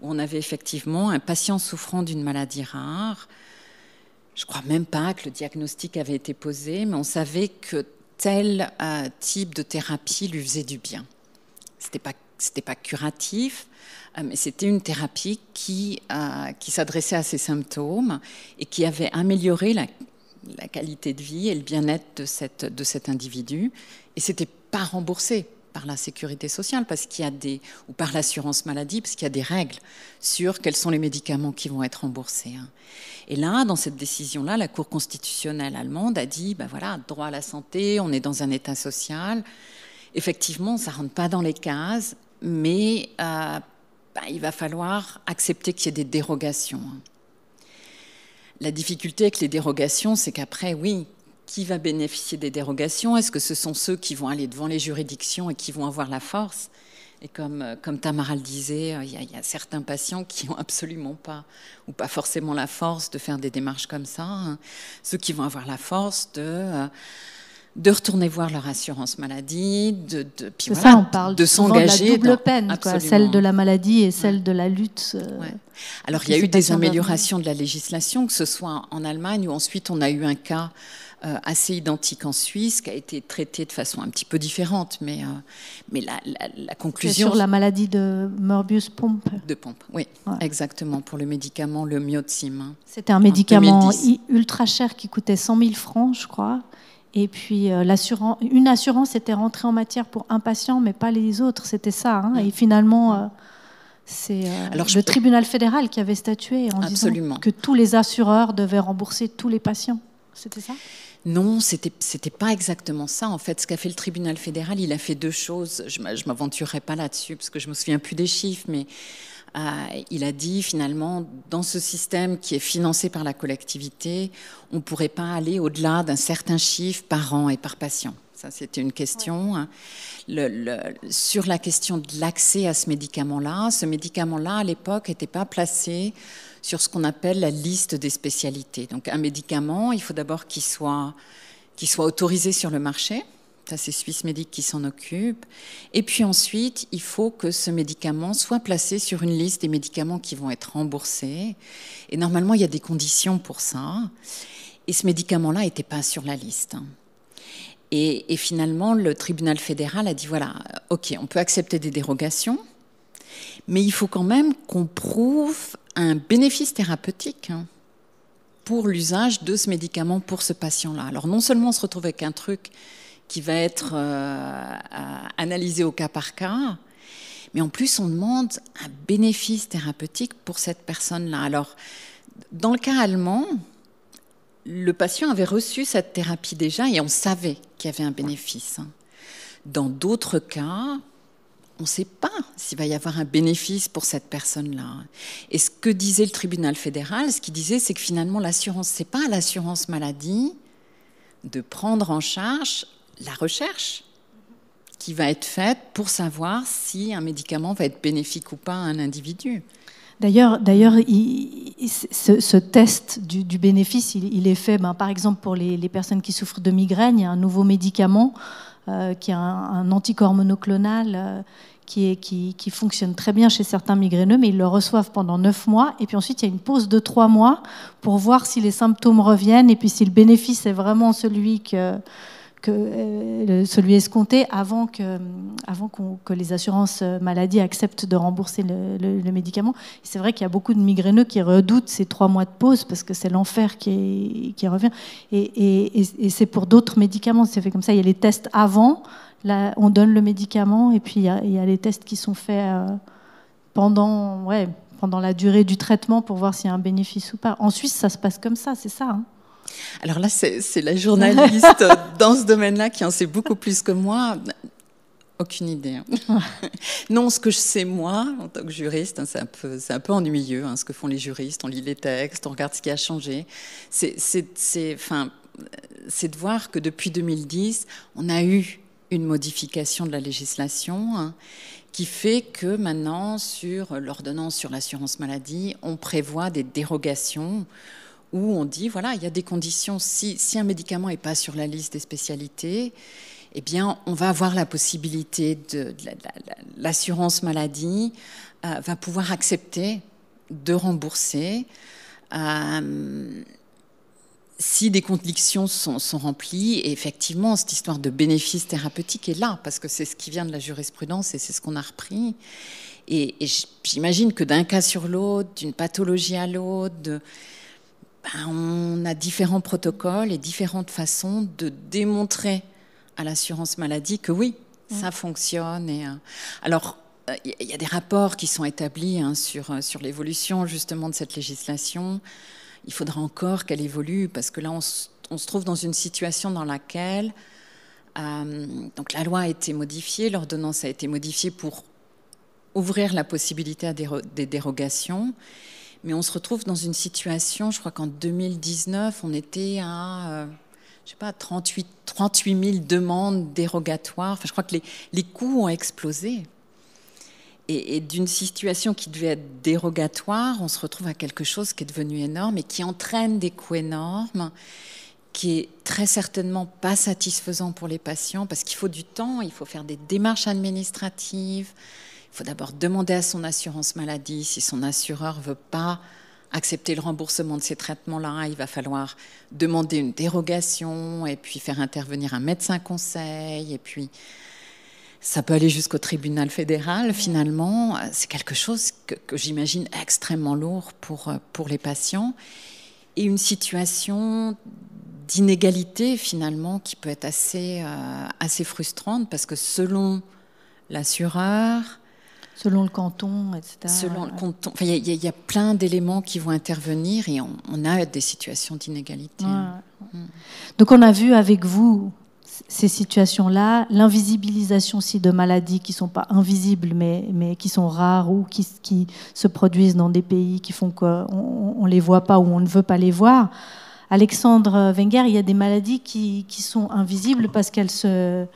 où on avait effectivement un patient souffrant d'une maladie rare. Je crois même pas que le diagnostic avait été posé, mais on savait que tel euh, type de thérapie lui faisait du bien. C'était pas c'était pas curatif, euh, mais c'était une thérapie qui, euh, qui s'adressait à ces symptômes et qui avait amélioré la, la qualité de vie et le bien-être de, cette, de cet individu. Et c'était pas remboursé par la sécurité sociale parce qu'il y a des ou par l'assurance maladie parce qu'il y a des règles sur quels sont les médicaments qui vont être remboursés. Hein. Et là, dans cette décision-là, la Cour constitutionnelle allemande a dit ben voilà, droit à la santé, on est dans un état social. Effectivement, ça rentre pas dans les cases mais euh, bah, il va falloir accepter qu'il y ait des dérogations. Hein. La difficulté avec les dérogations, c'est qu'après, oui, qui va bénéficier des dérogations Est-ce que ce sont ceux qui vont aller devant les juridictions et qui vont avoir la force Et comme, euh, comme Tamara le disait, euh, il y, a, certains patients qui n'ont absolument pas, ou pas forcément la force de faire des démarches comme ça. Hein. Ceux qui vont avoir la force de de retourner voir leur assurance maladie, de, de ça, on parle de s'engager. la double peine, celle de la maladie et celle de la lutte. Euh, Alors il y a eu des améliorations de la législation, que ce soit en Allemagne ou ensuite on a eu un cas euh, assez identique en Suisse qui a été traité de façon un petit peu différente, mais, euh, mais la, la, conclusion. Sur la maladie de Morbius Pompe. De Pompe, oui, exactement, pour le médicament, le Myotzim. Hein. C'était un médicament ultra cher qui coûtait 100 000 francs, je crois. Et puis euh, une assurance était rentrée en matière pour un patient, mais pas les autres, c'était ça. Hein. Et finalement, euh, c'est euh, le tribunal fédéral qui avait statué en Absolument. disant que tous les assureurs devaient rembourser tous les patients. C'était ça non, c'était c'était pas exactement ça. En fait, ce qu'a fait le tribunal fédéral, il a fait deux choses. Je, je m'aventurerai pas là-dessus parce que je me souviens plus des chiffres, mais euh, il a dit finalement, dans ce système qui est financé par la collectivité, on ne pourrait pas aller au-delà d'un certain chiffre par an et par patient. Ça, c'était une question. Hein. sur la question de l'accès à ce médicament-là, ce médicament-là, à l'époque, n'était pas placé sur ce qu'on appelle la liste des spécialités. Donc, un médicament, il faut d'abord qu'il qu'il soit autorisé sur le marché. Ça, c'est Suisse qui s'en occupe. Et puis ensuite, il faut que ce médicament soit placé sur une liste des médicaments qui vont être remboursés. Et normalement, il y a des conditions pour ça. Et ce médicament-là n'était pas sur la liste. Et, et, finalement, le tribunal fédéral a dit voilà, ok, on peut accepter des dérogations, mais il faut quand même qu'on prouve un bénéfice thérapeutique hein, pour l'usage de ce médicament pour ce patient-là. Alors non seulement on se retrouve avec un truc qui va être euh, analysé au cas par cas. Mais en plus, on demande un bénéfice thérapeutique pour cette personne-là. Alors, dans le cas allemand, le patient avait reçu cette thérapie déjà et on savait qu'il y avait un bénéfice. Dans d'autres cas, on ne sait pas s'il va y avoir un bénéfice pour cette personne-là. Et ce que disait le tribunal fédéral, ce qu'il disait, c'est que finalement, l'assurance, c'est pas à l'assurance maladie de prendre en charge la recherche qui va être faite pour savoir si un médicament va être bénéfique ou pas à un individu. D'ailleurs, d'ailleurs, ce, test du, bénéfice, il, est fait, ben, par exemple, pour les, personnes qui souffrent de migraines. il y a un nouveau médicament euh, qui est un, anticorps monoclonal euh, qui, qui, fonctionne très bien chez certains migraineux, mais ils le reçoivent pendant 9 mois. Et puis ensuite, il y a une pause de 3 mois pour voir si les symptômes reviennent et puis si le bénéfice est vraiment celui que que euh, celui escompté avant que, avant que les assurances euh, maladie acceptent de rembourser le, médicament. C'est vrai qu'il y a beaucoup de migraineux qui redoutent ces trois mois de pause parce que c'est l'enfer qui, qui, revient. Et, et, c'est pour d'autres médicaments, c'est fait comme ça. Il y a les tests avant, là, on donne le médicament, et puis il y a, les tests qui sont faits euh, pendant, ouais, pendant la durée du traitement pour voir s'il y a un bénéfice ou pas. En Suisse, ça se passe comme ça, c'est ça. Hein. Alors là, c'est la journaliste dans ce domaine-là qui en sait beaucoup plus que moi. Aucune idée. Hein. non, ce que je sais moi, en tant que juriste, hein, c'est un, peu ennuyeux hein, ce que font les juristes. On lit les textes, on regarde ce qui a changé. C'est de voir que depuis 2010, on a eu une modification de la législation qui fait que maintenant, sur l'ordonnance sur l'assurance maladie, on prévoit des dérogations où on dit, voilà, il y a des conditions, si, un médicament n'est pas sur la liste des spécialités, eh bien, on va avoir la possibilité de, l'assurance maladie euh, va pouvoir accepter de rembourser euh, si des conditions sont, remplies. Et effectivement, cette histoire de bénéfice thérapeutique est là parce que c'est ce qui vient de la jurisprudence et c'est ce qu'on a repris. Et, j'imagine que d'un cas sur l'autre, d'une pathologie à l'autre, ben, on a différents protocoles et différentes façons de démontrer à l'assurance maladie que oui, mm. ça fonctionne. Et, euh, alors, il euh, y a des rapports qui sont établis hein, sur, euh, sur l'évolution justement de cette législation. Il faudra encore qu'elle évolue parce que là, on, se trouve dans une situation dans laquelle donc la loi a été modifiée, l'ordonnance a été modifiée pour ouvrir la possibilité à des dérogations. Mais on se retrouve dans une situation, je crois qu'en 2019, on était à, euh, je sais pas, 38, 38 000 demandes dérogatoires. Enfin, je crois que les, les coûts ont explosé. Et, et d'une situation qui devait être dérogatoire, on se retrouve à quelque chose qui est devenu énorme et qui entraîne des coûts énormes, qui est très certainement pas satisfaisant pour les patients parce qu'il faut du temps, il faut faire des démarches administratives. Il faut d'abord demander à son assurance maladie si son assureur ne veut pas accepter le remboursement de ces traitements-là. Il va falloir demander une dérogation et puis faire intervenir un médecin conseil et puis ça peut aller jusqu'au tribunal fédéral finalement. C'est quelque chose que, j'imagine extrêmement lourd pour, pour les patients et une situation d'inégalité finalement qui peut être assez, euh, assez frustrante parce que selon l'assureur, Selon le canton, etc. Selon le Enfin, il y, a plein d'éléments qui vont intervenir et on, a des situations d'inégalité. Mm. Donc, on a vu avec vous ces situations-là, l'invisibilisation aussi de maladies qui ne sont pas invisibles, mais, mais qui sont rares ou qui, qui se produisent dans des pays qui font qu'on ne les voit pas ou on ne veut pas les voir. Alexandre Wenger, il y a des maladies qui, qui sont invisibles parce qu'elles se,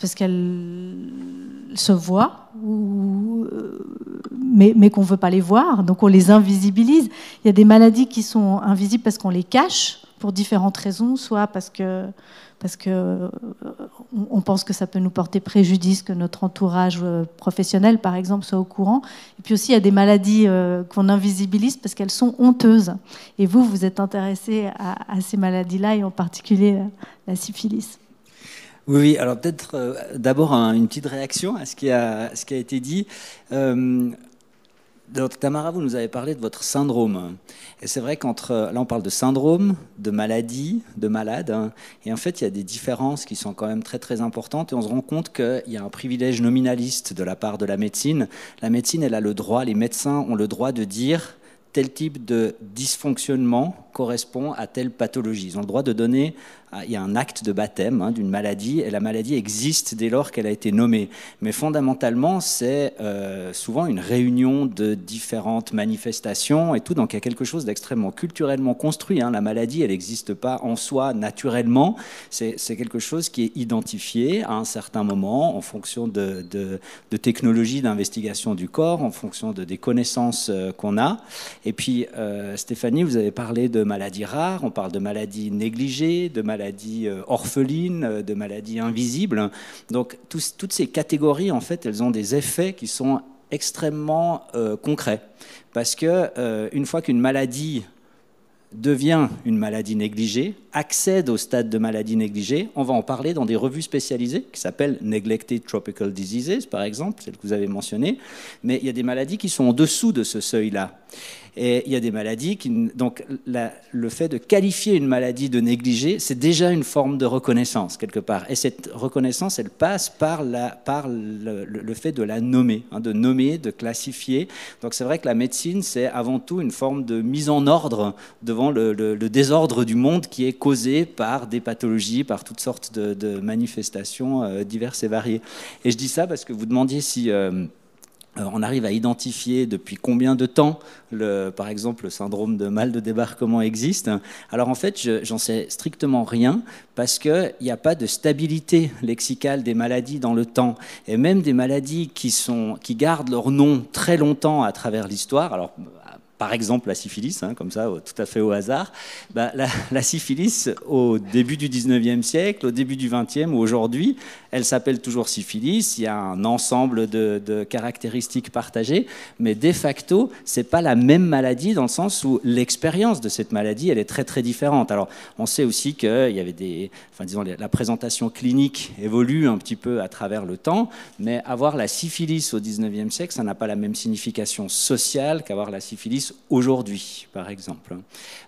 parce qu'elles se voient, ou, mais, qu'on ne veut pas les voir, donc on les invisibilise. Il y a des maladies qui sont invisibles parce qu'on les cache pour différentes raisons, soit parce que parce que on pense que ça peut nous porter préjudice, que notre entourage euh, professionnel, par exemple, soit au courant. Et puis aussi, il y a des maladies euh, qu'on invisibilise parce qu'elles sont honteuses. Et vous, vous êtes intéressé à, à ces maladies-là, et en particulier euh, la syphilis. Oui, oui, alors peut-être euh, d'abord une petite réaction à ce qui a, ce qui a été dit. Euh, donc, Tamara, vous nous avez parlé de votre syndrome. Et c'est vrai qu'entre, là on parle de syndrome, de maladie, de malade, hein, et en fait il y a des différences qui sont quand même très très importantes, et on se rend compte qu'il y a un privilège nominaliste de la part de la médecine. La médecine, elle a le droit, les médecins ont le droit de dire tel type de dysfonctionnement correspond à telle pathologie. Ils ont le droit de donner ah, il y a un acte de baptême hein, d'une maladie, et la maladie existe dès lors qu'elle a été nommée. Mais fondamentalement, c'est euh, souvent une réunion de différentes manifestations et tout, donc il y a quelque chose d'extrêmement culturellement construit. Hein. La maladie, elle n'existe pas en soi naturellement, c'est quelque chose qui est identifié à un certain moment en fonction de, de, technologies d'investigation du corps, en fonction de, des connaissances euh, qu'on a. Et puis, euh, Stéphanie, vous avez parlé de maladies rares, on parle de maladies négligées, de maladies maladies euh, orphelines, euh, de maladies invisibles. Donc toutes ces catégories, en fait, elles ont des effets qui sont extrêmement euh, concrets. Parce que une fois qu'une maladie devient une maladie négligée, accède au stade de maladie négligée, on va en parler dans des revues spécialisées qui s'appellent Neglected Tropical Diseases, par exemple, celle que vous avez mentionnée, mais il y a des maladies qui sont en dessous de ce seuil-là. Et il y a des maladies qui. Donc, le fait de qualifier une maladie de négligée, c'est déjà une forme de reconnaissance, quelque part. Et cette reconnaissance, elle passe par, la, par le, fait de la nommer, hein, de nommer, de classifier. Donc, c'est vrai que la médecine, c'est avant tout une forme de mise en ordre devant le, désordre du monde qui est causé par des pathologies, par toutes sortes de, manifestations euh, diverses et variées. Et je dis ça parce que vous demandiez si. Euh, euh, on arrive à identifier depuis combien de temps, par exemple, le syndrome de mal de débarquement existe. Alors en fait, j'en sais strictement rien parce qu'il n'y a pas de stabilité lexicale des maladies dans le temps. Et même des maladies qui, gardent leur nom très longtemps à travers l'histoire, alors par exemple la syphilis, hein, comme ça, tout à fait au hasard, bah, la, la syphilis au début du 19e siècle, au début du 20e ou aujourd'hui, elle s'appelle toujours syphilis. Il y a un ensemble de, caractéristiques partagées, mais de facto, c'est pas la même maladie dans le sens où l'expérience de cette maladie, elle est très très différente. Alors, on sait aussi qu'il euh, y avait des, enfin disons, la présentation clinique évolue un petit peu à travers le temps, mais avoir la syphilis au 19e siècle, ça n'a pas la même signification sociale qu'avoir la syphilis aujourd'hui, par exemple.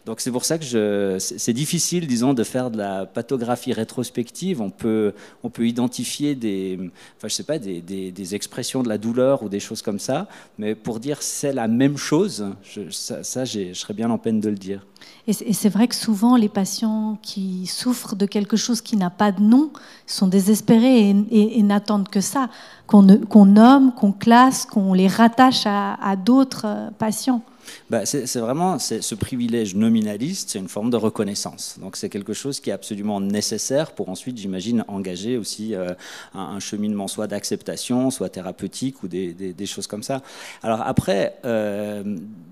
Donc c'est pour ça que je, c'est difficile, disons, de faire de la pathographie rétrospective. On peut, on peut identifier identifier des, enfin, je sais pas, des, des, expressions de la douleur ou des choses comme ça, mais pour dire c'est la même chose, ça, je serais bien en peine de le dire. Et c'est vrai que souvent, les patients qui souffrent de quelque chose qui n'a pas de nom sont désespérés et, n'attendent que ça, qu'on nomme, qu'on classe, qu'on les rattache à d'autres patients. Bah, c'est vraiment ce privilège nominaliste, c'est une forme de reconnaissance. Donc c'est quelque chose qui est absolument nécessaire pour ensuite, j'imagine, engager aussi euh, un, cheminement soit d'acceptation, soit thérapeutique ou des, choses comme ça. Alors après, euh,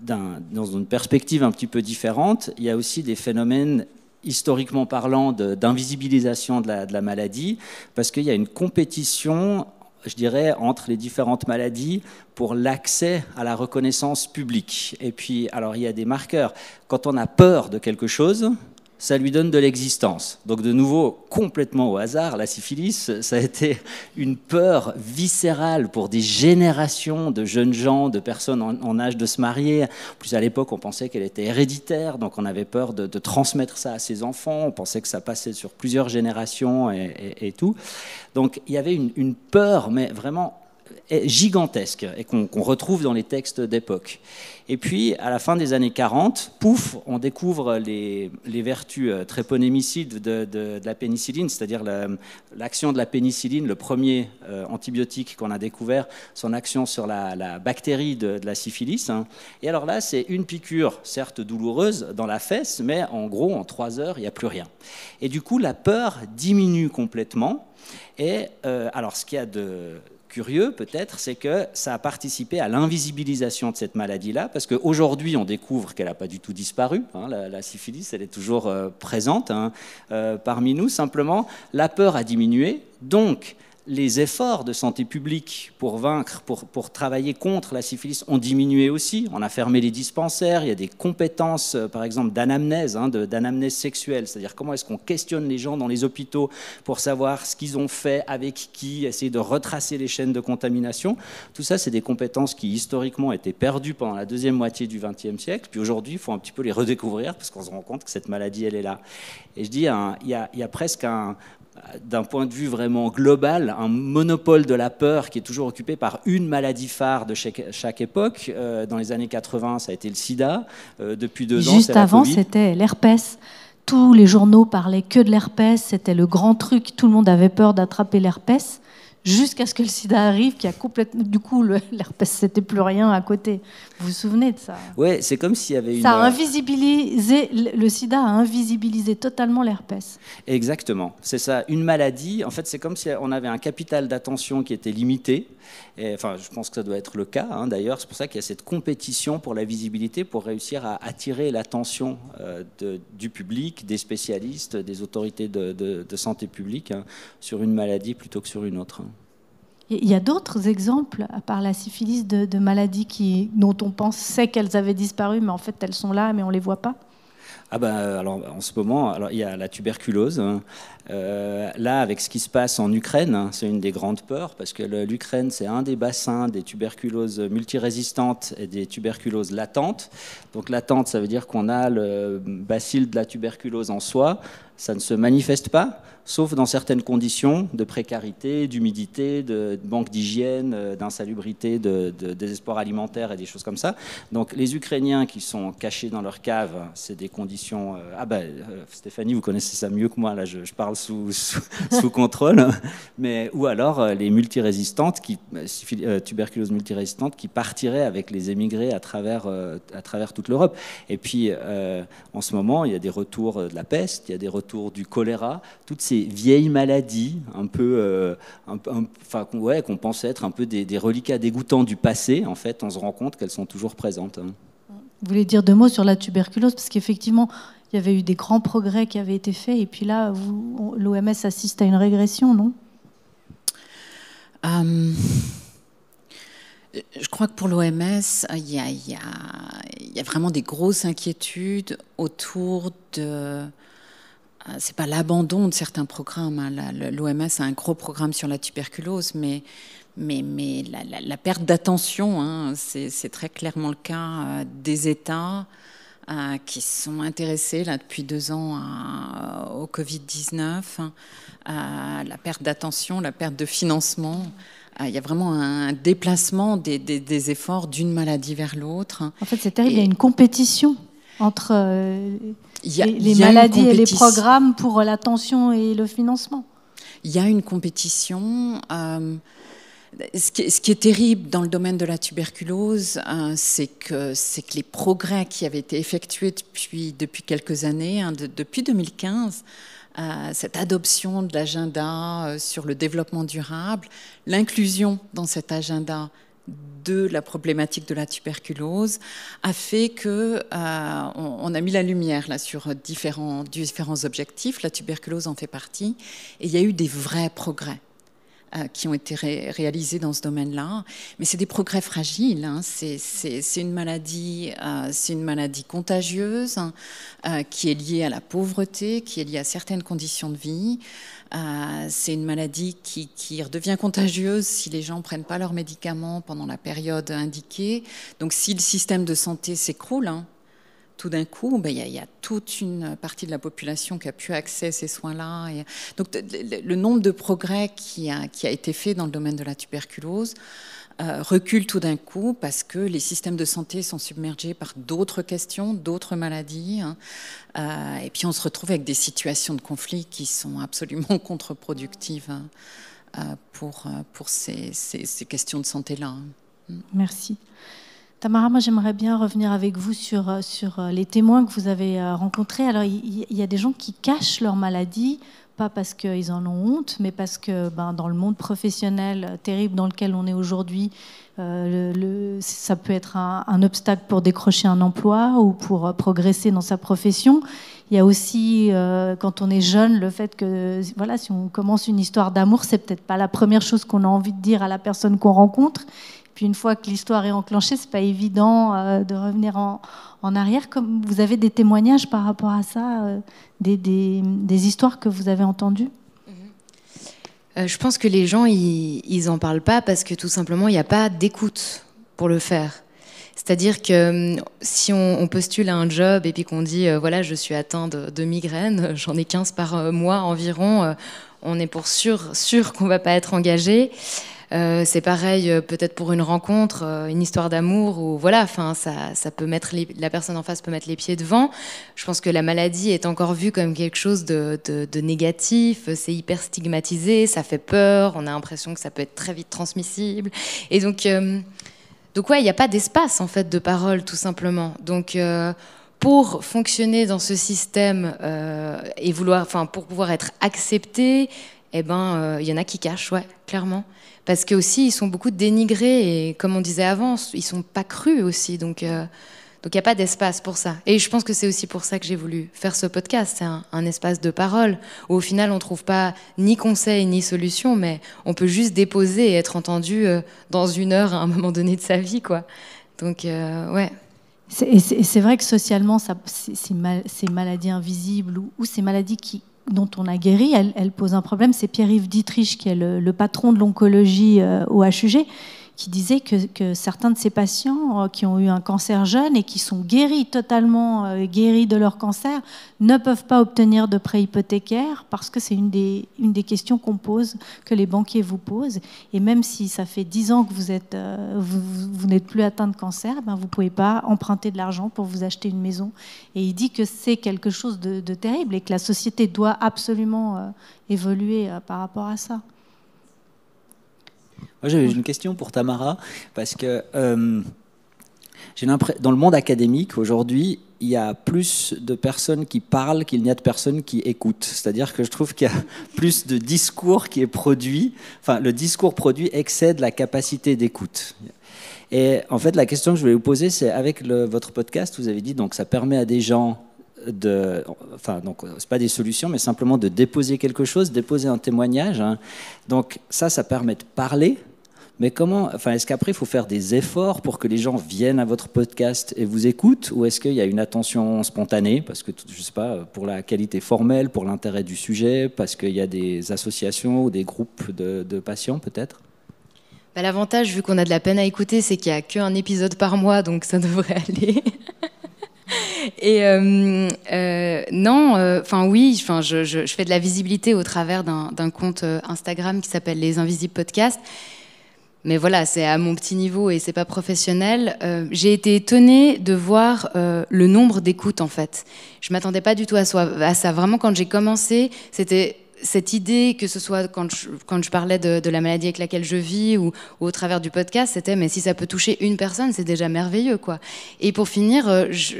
dans une perspective un petit peu différente, il y a aussi des phénomènes historiquement parlant, d'invisibilisation de, la maladie, parce qu'il y a une compétition je dirais, entre les différentes maladies pour l'accès à la reconnaissance publique. Et puis, alors, il y a des marqueurs. Quand on a peur de quelque chose, ça lui donne de l'existence. Donc de nouveau, complètement au hasard, la syphilis, ça a été une peur viscérale pour des générations de jeunes gens, de personnes en, âge de se marier. En plus à l'époque, on pensait qu'elle était héréditaire, donc on avait peur de, transmettre ça à ses enfants, on pensait que ça passait sur plusieurs générations et, tout. Donc il y avait une peur, mais vraiment gigantesque et qu'on retrouve dans les textes d'époque. Et puis, à la fin des années 40, pouf, on découvre les, vertus euh, tréponémicides de, de, la pénicilline, c'est-à-dire l'action de la pénicilline, le premier euh, antibiotique qu'on a découvert, son action sur la, bactérie de, la syphilis. Hein. Et alors là, c'est une piqûre, certes douloureuse, dans la fesse, mais en gros, en trois heures, il n'y a plus rien. Et du coup, la peur diminue complètement. Et euh, alors, ce qu'il y a de curieux peut-être, c'est que ça a participé à l'invisibilisation de cette maladie-là, parce qu'aujourd'hui on découvre qu'elle n'a pas du tout disparu, hein. la, syphilis elle est toujours euh, présente hein. euh, parmi nous, simplement la peur a diminué, donc les efforts de santé publique pour vaincre, pour, pour, travailler contre la syphilis ont diminué aussi. On a fermé les dispensaires, il y a des compétences, euh, par exemple, d'anamnèse, hein, d'anamnèse sexuelle, c'est-à-dire comment est-ce qu'on questionne les gens dans les hôpitaux pour savoir ce qu'ils ont fait, avec qui, essayer de retracer les chaînes de contamination. Tout ça, c'est des compétences qui, historiquement, étaient perdues pendant la deuxième moitié du XXe siècle, puis aujourd'hui, il faut un petit peu les redécouvrir, parce qu'on se rend compte que cette maladie, elle est là. Et je dis, hein, il y a presque un d'un point de vue vraiment global, un monopole de la peur qui est toujours occupé par une maladie phare de chaque, époque. Euh, dans les années 80, ça a été le sida. Euh, depuis deux Juste ans, Juste avant, c'était l'herpès. Tous les journaux parlaient que de l'herpès. C'était le grand truc. Tout le monde avait peur d'attraper l'herpès jusqu'à ce que le sida arrive, qui a complètement. Du coup, l'herpès, c'était plus rien à côté. Vous vous souvenez de ça Oui, c'est comme s'il y avait une. Ça a euh, invisibilisé, le sida a invisibilisé totalement l'herpès. Exactement, c'est ça. Une maladie, en fait, c'est comme si on avait un capital d'attention qui était limité enfin, je pense que ça doit être le cas, hein, d'ailleurs. C'est pour ça qu'il y a cette compétition pour la visibilité, pour réussir à attirer l'attention euh, du public, des spécialistes, des autorités de, santé publique hein, sur une maladie plutôt que sur une autre. Hein. Il y a d'autres exemples, à part la syphilis, de, maladies dont on pensait qu'elles avaient disparu, mais en fait elles sont là, mais on ne les voit pas ah ben, alors, en ce moment, il y a la tuberculose. Hein. Euh, là, avec ce qui se passe en Ukraine, hein, c'est une des grandes peurs, parce que l'Ukraine, c'est un des bassins des tuberculoses multirésistantes et des tuberculoses latentes. Donc latente, ça veut dire qu'on a le bacille de la tuberculose en soi, ça ne se manifeste pas, sauf dans certaines conditions de précarité, d'humidité, de, manque d'hygiène, euh, d'insalubrité, de, désespoir alimentaire et des choses comme ça. Donc les Ukrainiens qui sont cachés dans leur cave, c'est des conditions... Euh, ah ben, euh, Stéphanie, vous connaissez ça mieux que moi, là je, parle sous, sous, contrôle. Mais, ou alors les multirésistantes, qui, tuberculose multirésistante, qui partiraient avec les émigrés à travers, à travers toute l'Europe. Et puis en ce moment, il y a des retours de la peste, il y a des retours du choléra, toutes ces vieilles maladies, un peu, euh, un, qu'on ouais, pense être un peu des, reliquats dégoûtants du passé, en fait, on se rend compte qu'elles sont toujours présentes. Hein. Vous voulez dire deux mots sur la tuberculose Parce qu'effectivement, il y avait eu des grands progrès qui avaient été faits, et puis là, l'OMS assiste à une régression, non hum, euh, Je crois que pour l'OMS, il y, a vraiment des grosses inquiétudes autour de euh, c'est pas l'abandon de certains programmes. Hein. L'OMS a un gros programme sur la tuberculose, mais, mais, mais la, perte d'attention, hein, c'est très clairement le cas euh, des États euh, qui sont intéressés là, depuis deux ans au Covid-19, la perte d'attention, la perte de financement. Il y a vraiment un déplacement des, efforts d'une maladie vers l'autre. En fait, c'est terrible, il y a une compétition entre les, maladies et les programmes pour l'attention et le financement. Il y a une compétition. Euh, ce, qui, est terrible dans le domaine de la tuberculose, euh, c'est que, que, les progrès qui avaient été effectués depuis, depuis quelques années, hein, depuis 2015, euh, cette adoption de l'agenda sur le développement durable, l'inclusion dans cet agenda de la problématique de la tuberculose a fait que euh, on, a mis la lumière là sur différents, objectifs. La tuberculose en fait partie, et il y a eu des vrais progrès euh, qui ont été réalisés dans ce domaine-là. Mais c'est des progrès fragiles. Hein. C'est une maladie, euh, c'est une maladie contagieuse hein, qui est liée à la pauvreté, qui est liée à certaines conditions de vie. Euh, c'est une maladie qui, redevient contagieuse si les gens ne prennent pas leurs médicaments pendant la période indiquée. Donc si le système de santé s'écroule, hein, tout d'un coup, ben, il y, a toute une partie de la population qui a pu accès à ces soins-là. Donc le, nombre de progrès qui a, été fait dans le domaine de la tuberculose, euh, reculent tout d'un coup parce que les systèmes de santé sont submergés par d'autres questions, d'autres maladies. Hein. Euh, et puis on se retrouve avec des situations de conflit qui sont absolument contre-productives hein, euh, pour, pour ces, ces, questions de santé-là. Hein. Merci. Tamara, moi j'aimerais bien revenir avec vous sur, sur les témoins que vous avez rencontrés. Alors il y, y, a des gens qui cachent leur maladie pas parce qu'ils en ont honte, mais parce que ben, dans le monde professionnel terrible dans lequel on est aujourd'hui, euh, ça peut être un, obstacle pour décrocher un emploi ou pour euh, progresser dans sa profession. Il y a aussi, euh, quand on est jeune, le fait que voilà, si on commence une histoire d'amour, c'est peut-être pas la première chose qu'on a envie de dire à la personne qu'on rencontre. Puis une fois que l'histoire est enclenchée, c'est pas évident euh, de revenir en, arrière. Comme vous avez des témoignages par rapport à ça, euh, des, histoires que vous avez entendues euh, Je pense que les gens, ils, n'en en parlent pas parce que tout simplement, il n'y a pas d'écoute pour le faire. C'est-à-dire que si on, postule à un job et puis qu'on dit voilà, je suis atteint de, migraine, migraines, j'en ai 15 par mois environ, on est pour sûr, sûr qu'on va pas être engagé. Euh, c'est pareil, euh, peut-être pour une rencontre, euh, une histoire d'amour, ou voilà, enfin, ça, peut mettre la personne en face peut mettre les pieds devant. Je pense que la maladie est encore vue comme quelque chose de, négatif, c'est hyper stigmatisé, ça fait peur, on a l'impression que ça peut être très vite transmissible. Et donc, donc ouais, il n'y a pas d'espace en fait de parole, tout simplement. Donc pour fonctionner dans ce système et vouloir, enfin pour pouvoir être accepté, eh ben, il euh, y en a qui cachent, ouais, clairement. Parce que aussi, ils sont beaucoup dénigrés et, comme on disait avant, ils sont pas crus aussi. Donc, euh, donc il n'y a pas d'espace pour ça. Et je pense que c'est aussi pour ça que j'ai voulu faire ce podcast. C'est un, espace de parole où au final on trouve pas ni conseil ni solution, mais on peut juste déposer et être entendu euh, dans une heure à un moment donné de sa vie. quoi. Donc ouais. C'est vrai que socialement, ces, maladies invisibles ou ces maladies qui, dont on a guéri, elle, pose un problème. C'est Pierre-Yves Dietrich, qui est le, patron de l'oncologie euh, au HUG, qui disait que, certains de ces patients euh, qui ont eu un cancer jeune et qui sont guéris, totalement euh, guéris de leur cancer, ne peuvent pas obtenir de prêt hypothécaire parce que c'est une des, questions qu'on pose, que les banquiers vous posent. Et même si ça fait 10 ans que euh, vous n'êtes plus atteint de cancer, ben, vous ne pouvez pas emprunter de l'argent pour vous acheter une maison. Et il dit que c'est quelque chose de, terrible et que la société doit absolument évoluer par rapport à ça j'avais une question pour Tamara, parce que euh, dans le monde académique, aujourd'hui, il y a plus de personnes qui parlent qu'il n'y a de personnes qui écoutent. C'est-à-dire que je trouve qu'il y a plus de discours qui est produit. Enfin, le discours produit excède la capacité d'écoute. Et en fait, la question que je voulais vous poser, c'est avec votre podcast, vous avez dit donc ça permet à des gens de, enfin donc c'est pas des solutions, mais simplement de déposer quelque chose, déposer un témoignage. Hein. Donc ça, ça permet de parler mais comment, enfin, est-ce qu'après il faut faire des efforts pour que les gens viennent à votre podcast et vous écoutent, ou est-ce qu'il y a une attention spontanée, parce que je sais pas, pour la qualité formelle, pour l'intérêt du sujet, parce qu'il y a des associations ou des groupes de, de patients peut-être bah, L'avantage, vu qu'on a de la peine à écouter, c'est qu'il n'y a qu'un épisode par mois, donc ça devrait aller. Et euh, euh, non, euh, enfin oui, je, je, fais de la visibilité au travers d'un compte Instagram qui s'appelle Les Invisibles Podcasts mais voilà, c'est à mon petit niveau et c'est pas professionnel. Euh, j'ai été étonnée de voir euh, le nombre d'écoutes en fait. Je m'attendais pas du tout à, ça. Vraiment, quand j'ai commencé, c'était cette idée, que ce soit quand je, quand je parlais de, la maladie avec laquelle je vis ou, au travers du podcast, c'était mais si ça peut toucher une personne, c'est déjà merveilleux quoi. Et pour finir, euh, je,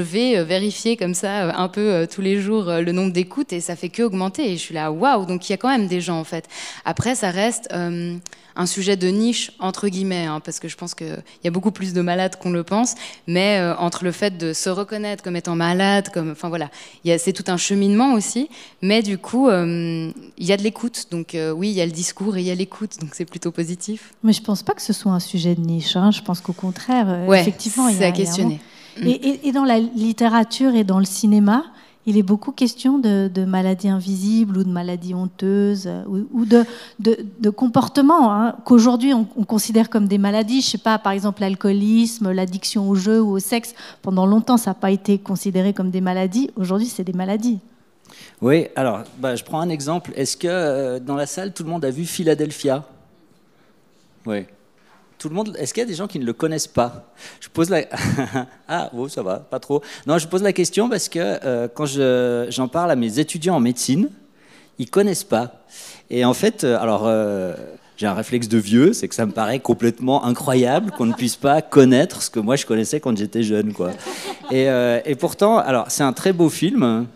vais vérifier comme ça un peu tous les jours le nombre d'écoutes et ça fait que augmenter. Et je suis là waouh, donc il y a quand même des gens en fait. Après, ça reste un sujet de niche, entre guillemets, hein, parce que je pense qu'il y a beaucoup plus de malades qu'on le pense, mais euh, entre le fait de se reconnaître comme étant malade, comme, enfin voilà, c'est tout un cheminement aussi, mais du coup, euh, il y a de l'écoute, donc euh, oui, il y a le discours et il y a l'écoute, donc c'est plutôt positif. Mais je pense pas que ce soit un sujet de niche, hein. je pense qu'au contraire, effectivement, il y a... C'est à questionner. et, dans la littérature et dans le cinéma, il est beaucoup question de, maladies invisibles ou de maladies honteuses euh, ou, de, de, comportements hein, qu'aujourd'hui on, considère comme des maladies. Je sais pas, par exemple l'alcoolisme, l'addiction au jeu ou au sexe. Pendant longtemps, ça n'a pas été considéré comme des maladies. Aujourd'hui, c'est des maladies. Oui, alors bah, je prends un exemple. Est-ce que euh, dans la salle, tout le monde a vu Philadelphia Oui tout le monde, est-ce qu'il y a des gens qui ne le connaissent pas Je pose la ah oh, ça va, pas trop. Non, je pose la question parce que euh, quand j'en parle à mes étudiants en médecine, ils connaissent pas. Et en fait, euh, alors euh, j'ai un réflexe de vieux, c'est que ça me paraît complètement incroyable qu'on ne puisse pas connaître ce que moi je connaissais quand j'étais jeune, quoi. Et, et pourtant, alors c'est un très beau film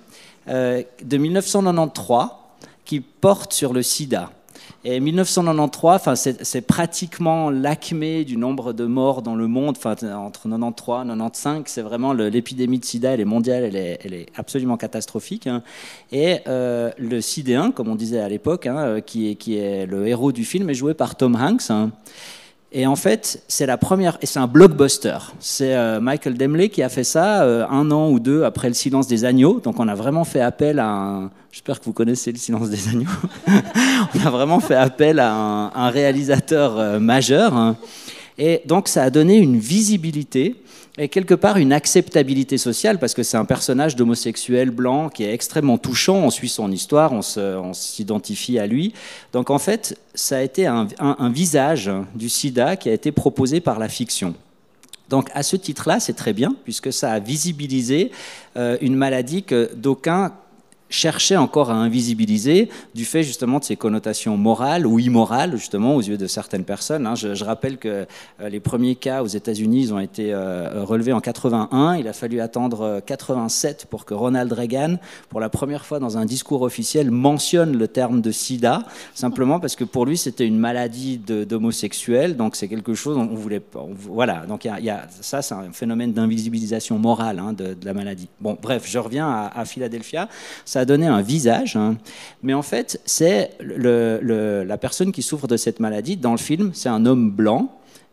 de 1993 qui porte sur le SIDA. Et 1993, enfin, c'est pratiquement l'acmé du nombre de morts dans le monde. Enfin, entre 93 et 95, c'est vraiment l'épidémie de sida, elle est mondiale, elle est, absolument catastrophique. Hein. Et euh, le sidéen, comme on disait à l'époque, hein, euh, qui, est, le héros du film, est joué par Tom Hanks. Hein. Et en fait, c'est la première, et c'est un blockbuster. C'est euh, Michael Demley qui a fait ça euh, un an ou deux après Le Silence des Agneaux. Donc on a vraiment fait appel à un. J'espère que vous connaissez Le Silence des Agneaux. on a vraiment fait appel à un, réalisateur euh, majeur. Hein. Et donc ça a donné une visibilité et quelque part une acceptabilité sociale, parce que c'est un personnage d'homosexuel blanc qui est extrêmement touchant, on suit son histoire, on s'identifie à lui. Donc en fait, ça a été un, visage du sida qui a été proposé par la fiction. Donc à ce titre-là, c'est très bien, puisque ça a visibilisé euh, une maladie que d'aucuns cherchait encore à invisibiliser du fait justement de ces connotations morales ou immorales justement aux yeux de certaines personnes. Hein. Je, rappelle que euh, les premiers cas aux États-Unis ont été euh, relevés en 81. Il a fallu attendre 87 euh, pour que Ronald Reagan, pour la première fois dans un discours officiel, mentionne le terme de SIDA, simplement parce que pour lui c'était une maladie d'homosexuels. Donc c'est quelque chose on, on voulait. pas, voilà. Donc il y a, ça c'est un phénomène d'invisibilisation morale hein, de, la maladie. Bon, bref, je reviens à, à Philadelphia donner donné un visage, hein. mais en fait, c'est la personne qui souffre de cette maladie, dans le film, c'est un homme blanc,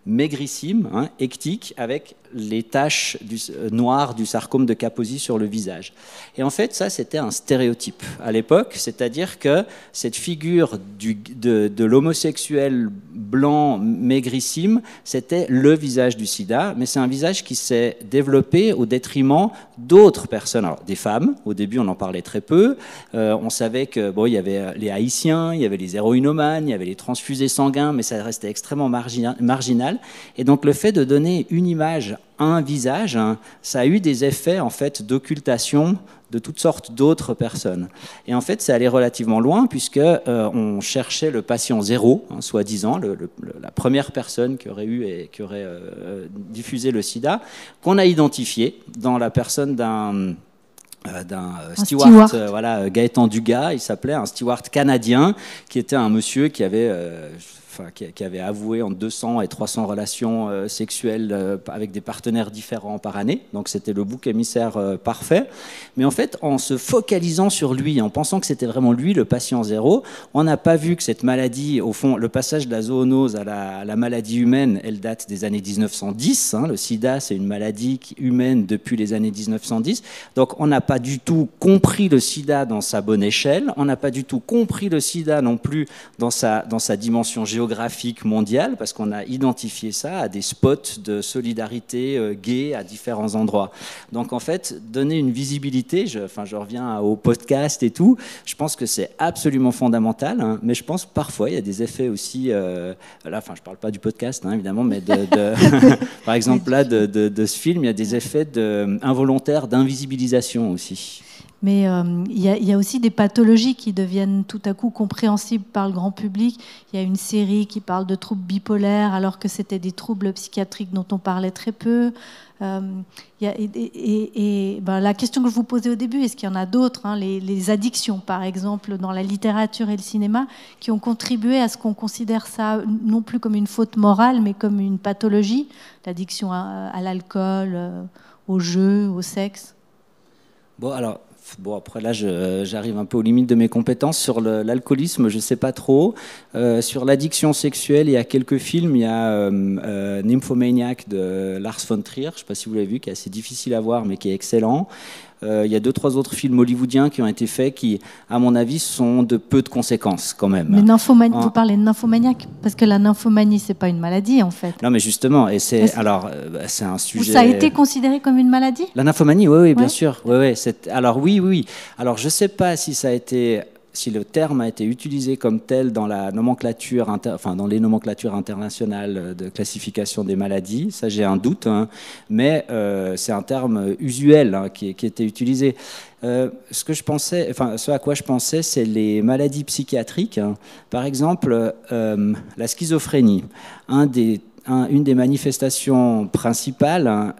maigrissime, hein, hectique, avec les taches euh, noires du sarcome de Kaposi sur le visage. Et en fait, ça, c'était un stéréotype à l'époque, c'est-à-dire que cette figure de, l'homosexuel blanc maigrissime, c'était le visage du sida, mais c'est un visage qui s'est développé au détriment d'autres personnes, des femmes, au début on en parlait très peu, euh, on savait que bon, il y avait euh, les haïtiens, il y avait les héroïnomanes, il y avait les transfusés sanguins, mais ça restait extrêmement marginal. Et donc le fait de donner une image à un visage, hein, ça a eu des effets en fait d'occultation de toutes sortes d'autres personnes. Et en fait, ça allait relativement loin puisque euh, on cherchait le patient zéro, hein, soi-disant la première personne qui aurait eu et qui aurait euh, diffusé le SIDA, qu'on a identifié dans la personne d'un euh, steward, voilà, Gaëtan Dugas, il s'appelait un steward canadien, qui était un monsieur qui avait, qui, avait avoué entre 200 et 300 relations euh, sexuelles euh, avec des partenaires différents par année. Donc c'était le bouc émissaire euh, parfait. Mais en fait, en se focalisant sur lui, en pensant que c'était vraiment lui le patient zéro, on n'a pas vu que cette maladie, au fond, le passage de la zoonose à la, maladie humaine, elle date des années 1910. Hein. Le sida, c'est une maladie humaine depuis les années 1910. Donc on n'a pas du tout compris le sida dans sa bonne échelle. On n'a pas du tout compris le sida non plus dans sa, dans sa dimension géographique graphique mondiale, parce qu'on a identifié ça à des spots de solidarité euh, gay à différents endroits. Donc en fait, donner une visibilité, je, enfin, je reviens au podcast et tout, je pense que c'est absolument fondamental, hein, mais je pense parfois il y a des effets aussi, euh, là, enfin je ne parle pas du podcast hein, évidemment, mais de, par exemple là de, de, ce film, il y a des effets involontaires d'invisibilisation aussi. Mais euh, il y, a aussi des pathologies qui deviennent tout à coup compréhensibles par le grand public. Il y a une série qui parle de troubles bipolaires alors que c'était des troubles psychiatriques dont on parlait très peu. Euh, et, ben, la question que je vous posais au début, est-ce qu'il y en a d'autres hein, les, addictions, par exemple, dans la littérature et le cinéma, qui ont contribué à ce qu'on considère ça non plus comme une faute morale, mais comme une pathologie, l'addiction à, à l'alcool, euh, au jeu, au sexe Bon, alors, Bon, après là, j'arrive un peu aux limites de mes compétences. Sur l'alcoolisme, je ne sais pas trop. Euh, sur l'addiction sexuelle, il y a quelques films. Il y a euh, euh, Nymphomaniac de Lars von Trier, je ne sais pas si vous l'avez vu, qui est assez difficile à voir, mais qui est excellent. Euh, il y a deux, trois autres films hollywoodiens qui ont été faits qui, à mon avis, sont de peu de conséquences quand même. Mais nymphomanie, vous parlez de nymphomaniaque, parce que la nymphomanie, c'est pas une maladie en fait. Non, mais justement, et c'est alors euh, c'est un sujet. ça a été considéré comme une maladie La nymphomanie, oui, oui, bien sûr. Oui, alors oui, oui. Alors je sais pas si ça a été si le terme a été utilisé comme tel dans la nomenclature, enfin dans les nomenclatures internationales euh, de classification des maladies, ça j'ai un doute, hein. mais euh, c'est un terme usuel hein, qui, qui, était utilisé. Euh, ce que je pensais, enfin ce à quoi je pensais, c'est les maladies psychiatriques. Hein. Par exemple, la schizophrénie. Un des une des manifestations principales,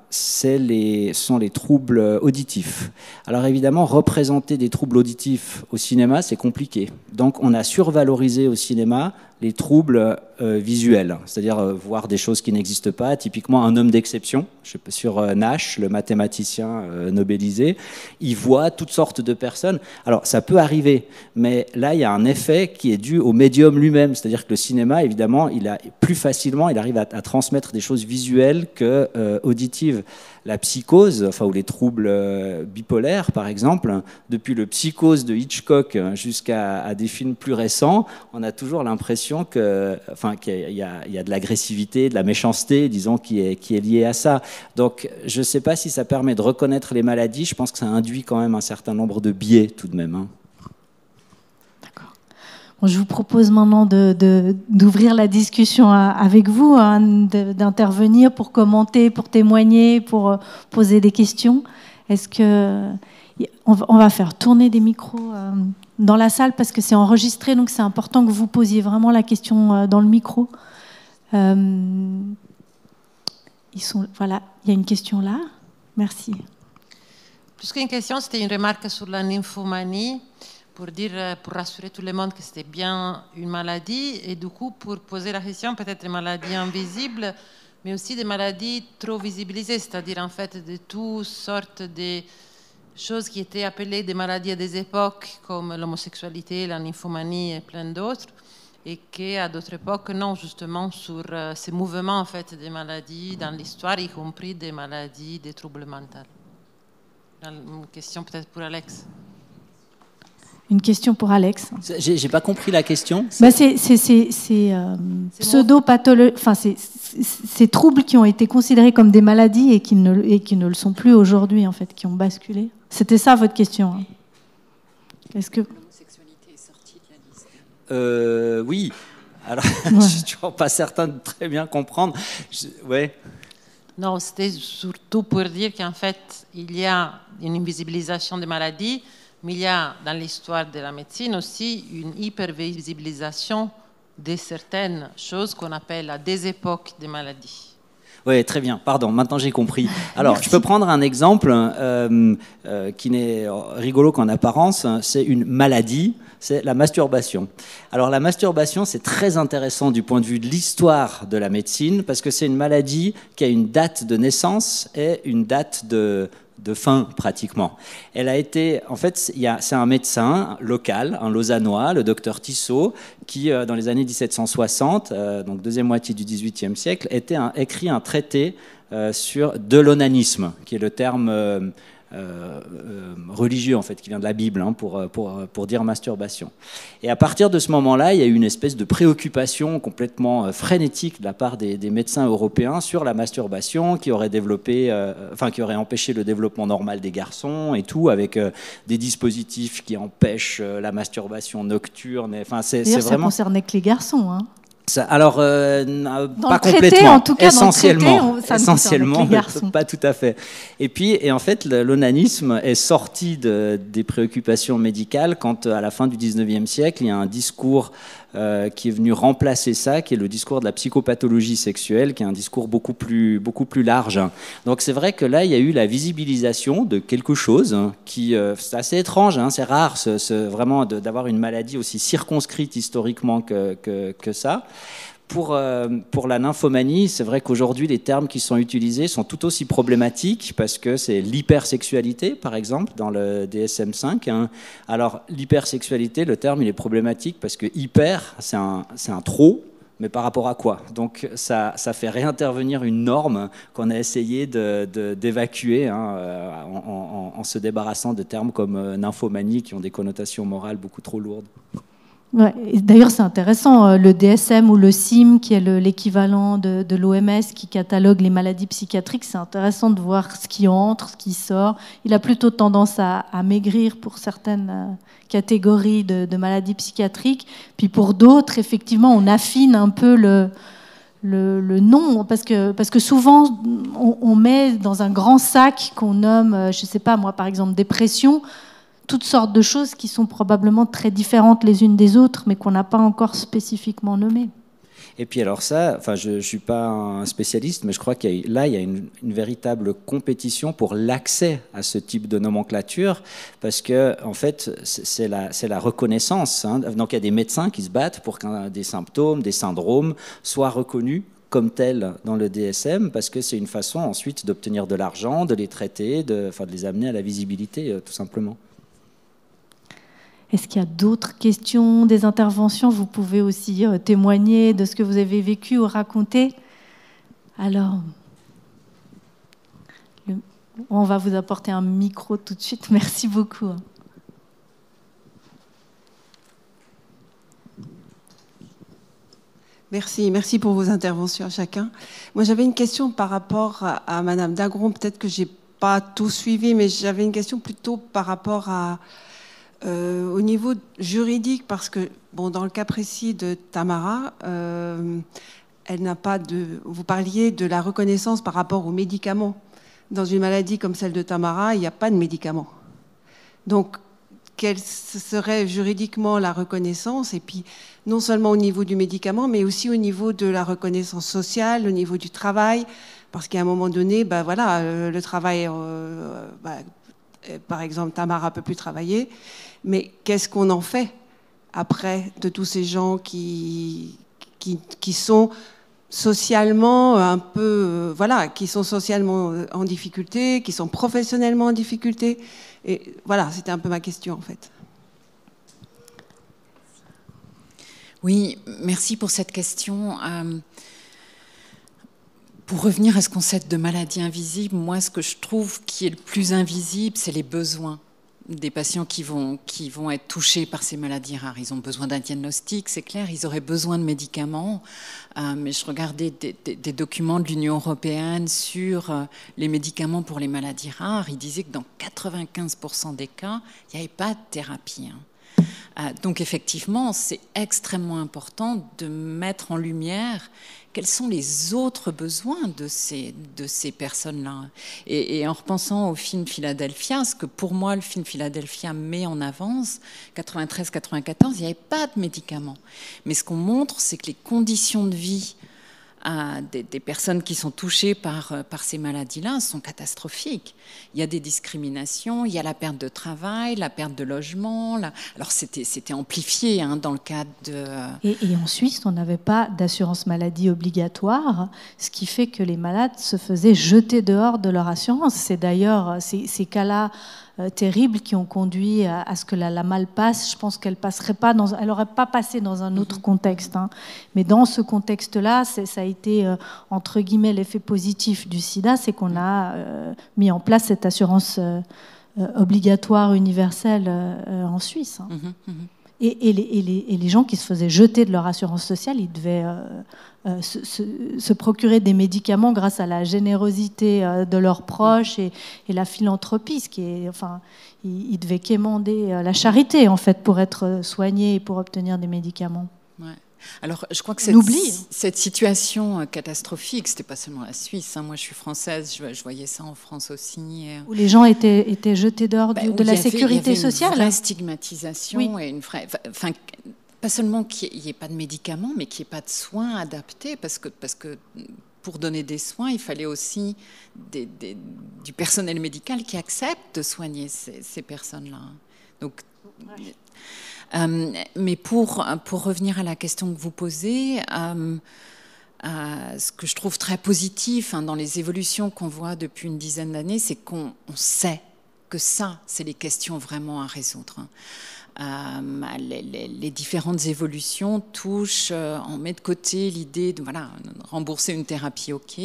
les, sont les troubles auditifs. Alors évidemment, représenter des troubles auditifs au cinéma, c'est compliqué. Donc on a survalorisé au cinéma les troubles euh, visuels, c'est-à-dire euh, voir des choses qui n'existent pas. Typiquement, un homme d'exception, sur euh, Nash, le mathématicien nobelisé, il voit toutes sortes de personnes. Alors, ça peut arriver, mais là, il y a un effet qui est dû au médium lui-même, c'est-à-dire que le cinéma, évidemment, il a plus facilement, il arrive à à transmettre des choses visuelles que euh, auditives. La psychose, enfin, ou les troubles euh, bipolaires, par exemple, depuis le psychose de Hitchcock hein, jusqu'à des films plus récents, on a toujours l'impression que, enfin, qu'il y, a de l'agressivité, de la méchanceté, disons, qui est, qui est liée à ça. Donc, je ne sais pas si ça permet de reconnaître les maladies. Je pense que ça induit quand même un certain nombre de biais, tout de même. Hein je vous propose maintenant d'ouvrir la discussion avec vous, hein, d'intervenir pour commenter, pour témoigner, pour euh, poser des questions. Est-ce que on va faire tourner des micros euh, dans la salle parce que c'est enregistré, donc c'est important que vous posiez vraiment la question euh, dans le micro. voilà, il y a une question là. Merci. Plus qu'une question, c'était une remarque sur la nymphomanie pour dire, euh, pour rassurer tout le monde que c'était bien une maladie, et du coup pour poser la question peut-être des maladies invisibles, mais aussi des maladies trop visibilisées, c'est-à-dire en fait de toutes sortes de choses qui étaient appelées des maladies à des époques comme l'homosexualité, la nymphomanie et plein d'autres, et qui à d'autres époques non justement sur euh, ces mouvements en fait des maladies dans l'histoire, y compris des maladies, des troubles mentaux. Une question peut-être pour Alex. Une question pour Alex. J'ai pas compris la question. Bah, c'est euh, pseudo enfin ces troubles qui ont été considérés comme des maladies et qui ne, et qui ne le sont plus aujourd'hui en fait, qui ont basculé. C'était ça votre question. Hein. Est-ce que est sortie de la euh, Oui. Alors, ne suis pas certain de très bien comprendre. ouais. Non, c'était surtout pour dire qu'en fait, il y a une invisibilisation des maladies mais il y a dans l'histoire de la médecine aussi une hypervisibilisation de certaines choses qu'on appelle à des époques des maladies. Oui, très bien. Pardon, maintenant j'ai compris. Alors, je peux prendre un exemple euh, euh, qui n'est rigolo qu'en apparence. C'est une maladie, c'est la masturbation. Alors, la masturbation, c'est très intéressant du point de vue de l'histoire de la médecine parce que c'est une maladie qui a une date de naissance et une date de de faim pratiquement. Elle a été, en fait, c'est un médecin local, un Lausannois, le docteur Tissot, qui euh, dans les années 1760, euh, donc deuxième moitié du XVIIIe siècle, était écrit un traité euh, sur de l'onanisme, qui est le terme euh, euh, religieux, en fait, qui vient de la Bible, hein, pour, euh, pour, pour dire masturbation. Et à partir de ce moment-là, il y a eu une espèce de préoccupation complètement frénétique de la part des, médecins européens sur la masturbation qui aurait développé, enfin, qui aurait empêché le développement normal des garçons et tout, avec des dispositifs qui empêchent la masturbation nocturne. Enfin, c'est, vraiment. Ça concernait que les garçons. Hein alors, euh, euh, pas complètement, en tout essentiellement, essentiellement, pas tout à fait. Et puis, et en fait, l'onanisme est sorti de, des préoccupations médicales quand, euh, à la fin du 19e siècle, il y a un discours euh, qui est venu remplacer ça, qui est le discours de la psychopathologie sexuelle, qui est un discours beaucoup plus, beaucoup plus large. Donc c'est vrai que là, il y a eu la visibilisation de quelque chose hein, qui, euh, c'est assez étrange, hein, c'est rare ce, vraiment d'avoir une maladie aussi circonscrite historiquement que, que, que ça. Euh, pour, la nymphomanie, c'est vrai qu'aujourd'hui, les termes qui sont utilisés sont tout aussi problématiques parce que c'est l'hypersexualité, par exemple, dans le DSM-5. Hein. Alors, l'hypersexualité, le terme, il est problématique parce que hyper, c'est un, un trop, mais par rapport à quoi Donc ça, ça, fait réintervenir une norme qu'on a essayé d'évacuer de, hein, euh, en, en, se débarrassant de termes comme euh, nymphomanie qui ont des connotations morales beaucoup trop lourdes. D'ailleurs, c'est intéressant, euh, le DSM ou le CIM, qui est l'équivalent de, l'OMS, qui catalogue les maladies psychiatriques, c'est intéressant de voir ce qui entre, ce qui sort. Il a plutôt tendance à, maigrir pour certaines euh, catégories de, maladies psychiatriques. Puis pour d'autres, effectivement, on affine un peu le, nom, parce que, parce que souvent on, on met dans un grand sac qu'on nomme, euh, je ne sais pas moi par exemple, dépression, toutes sortes de choses qui sont probablement très différentes les unes des autres, mais qu'on n'a pas encore spécifiquement nommées. Et puis alors ça, enfin je ne suis pas un spécialiste, mais je crois qu'il là, il y a une, véritable compétition pour l'accès à ce type de nomenclature, parce que en fait, c'est la, reconnaissance. Hein. Donc il y a des médecins qui se battent pour que des symptômes, des syndromes soient reconnus comme tels dans le DSM, parce que c'est une façon ensuite d'obtenir de l'argent, de les traiter, de, de les amener à la visibilité, euh, tout simplement. Est-ce qu'il y a d'autres questions, des interventions Vous pouvez aussi euh, témoigner de ce que vous avez vécu ou raconter. Alors, on va vous apporter un micro tout de suite. Merci beaucoup. Merci, merci pour vos interventions chacun. Moi, j'avais une question par rapport à, Madame Dagron. Peut-être que j'ai pas tout suivi, mais j'avais une question plutôt par rapport à, euh, au niveau juridique, parce que bon, dans le cas précis de Tamara, euh, elle n'a pas de. Vous parliez de la reconnaissance par rapport aux médicaments. Dans une maladie comme celle de Tamara, il n'y a pas de médicaments. Donc, quelle serait juridiquement la reconnaissance Et puis, non seulement au niveau du médicament, mais aussi au niveau de la reconnaissance sociale, au niveau du travail, parce qu'à un moment donné, ben voilà, euh, le travail, bah, par exemple, Tamara peut plus travailler. Mais qu'est-ce qu'on en fait après de tous ces gens qui, qui, sont socialement un peu, euh, voilà, qui sont socialement euh, en difficulté, qui sont professionnellement en difficulté. Et voilà, c'était un peu ma question en fait. Oui, merci pour cette question. Euh, pour revenir à ce concept de maladie invisible, moi, ce que je trouve qui est le plus invisible, c'est les besoins des patients qui vont, qui vont être touchés par ces maladies rares. Ils ont besoin d'un diagnostic, c'est clair, ils auraient besoin de médicaments. Euh, mais je regardais des, documents de l'Union européenne sur euh, les médicaments pour les maladies rares. Ils disaient que dans 95% des cas, il n'y avait pas de thérapie. Hein. Euh, donc effectivement, c'est extrêmement important de mettre en lumière quels sont les autres besoins de ces, de ces personnes-là et, et, en repensant au film Philadelphia, ce que pour moi le film Philadelphia met en avance, 93-94, il n'y avait pas de médicaments. Mais ce qu'on montre, c'est que les conditions de vie à des, personnes qui sont touchées par, euh, par ces maladies-là sont catastrophiques. Il y a des discriminations, il y a la perte de travail, la perte de logement. Alors c'était, amplifié hein, dans le cadre de... Euh, et, en Suisse, on n'avait pas d'assurance maladie obligatoire, ce qui fait que les malades se faisaient jeter dehors de leur assurance. C'est d'ailleurs euh, ces, ces cas-là euh, terribles qui ont conduit à, ce que la, la mal passe. Je pense qu'elle passerait pas dans, elle aurait pas passé dans un autre mhm. contexte. Hein. Mais dans ce contexte-là, ça a été euh, entre guillemets l'effet positif du SIDA, c'est qu'on a euh, mis en place cette assurance obligatoire universelle en Suisse. Hein. Mhm, mhm. et, les, gens qui se faisaient jeter de leur assurance sociale, ils devaient euh, se, procurer des médicaments grâce à la générosité euh, de leurs proches et, la philanthropie, ce qui est, enfin, ils, il devaient quémander euh, la charité en fait pour être soignés et pour obtenir des médicaments. Ouais. Alors, je crois que cette, cette situation catastrophique, c'était pas seulement la Suisse. Hein. moi, je suis française, je, voyais ça en France aussi. Où les gens étaient, étaient jetés dehors bah, de, la sécurité sociale. la une vraie hein. stigmatisation et une vraie, enfin, pas seulement qu'il n'y ait, pas de médicaments, mais qu'il n'y ait pas de soins adaptés, parce que, parce que pour donner des soins, il fallait aussi du personnel médical qui accepte de soigner ces, personnes-là. Donc, euh, mais pour, pour revenir à la question que vous posez, euh, euh, ce que je trouve très positif hein, dans les évolutions qu'on voit depuis une dizaine d'années, c'est qu'on sait que ça, c'est les questions vraiment à résoudre. Hein. Euh, les, les, différentes évolutions touchent, euh, on met de côté l'idée de voilà, rembourser une thérapie, ok,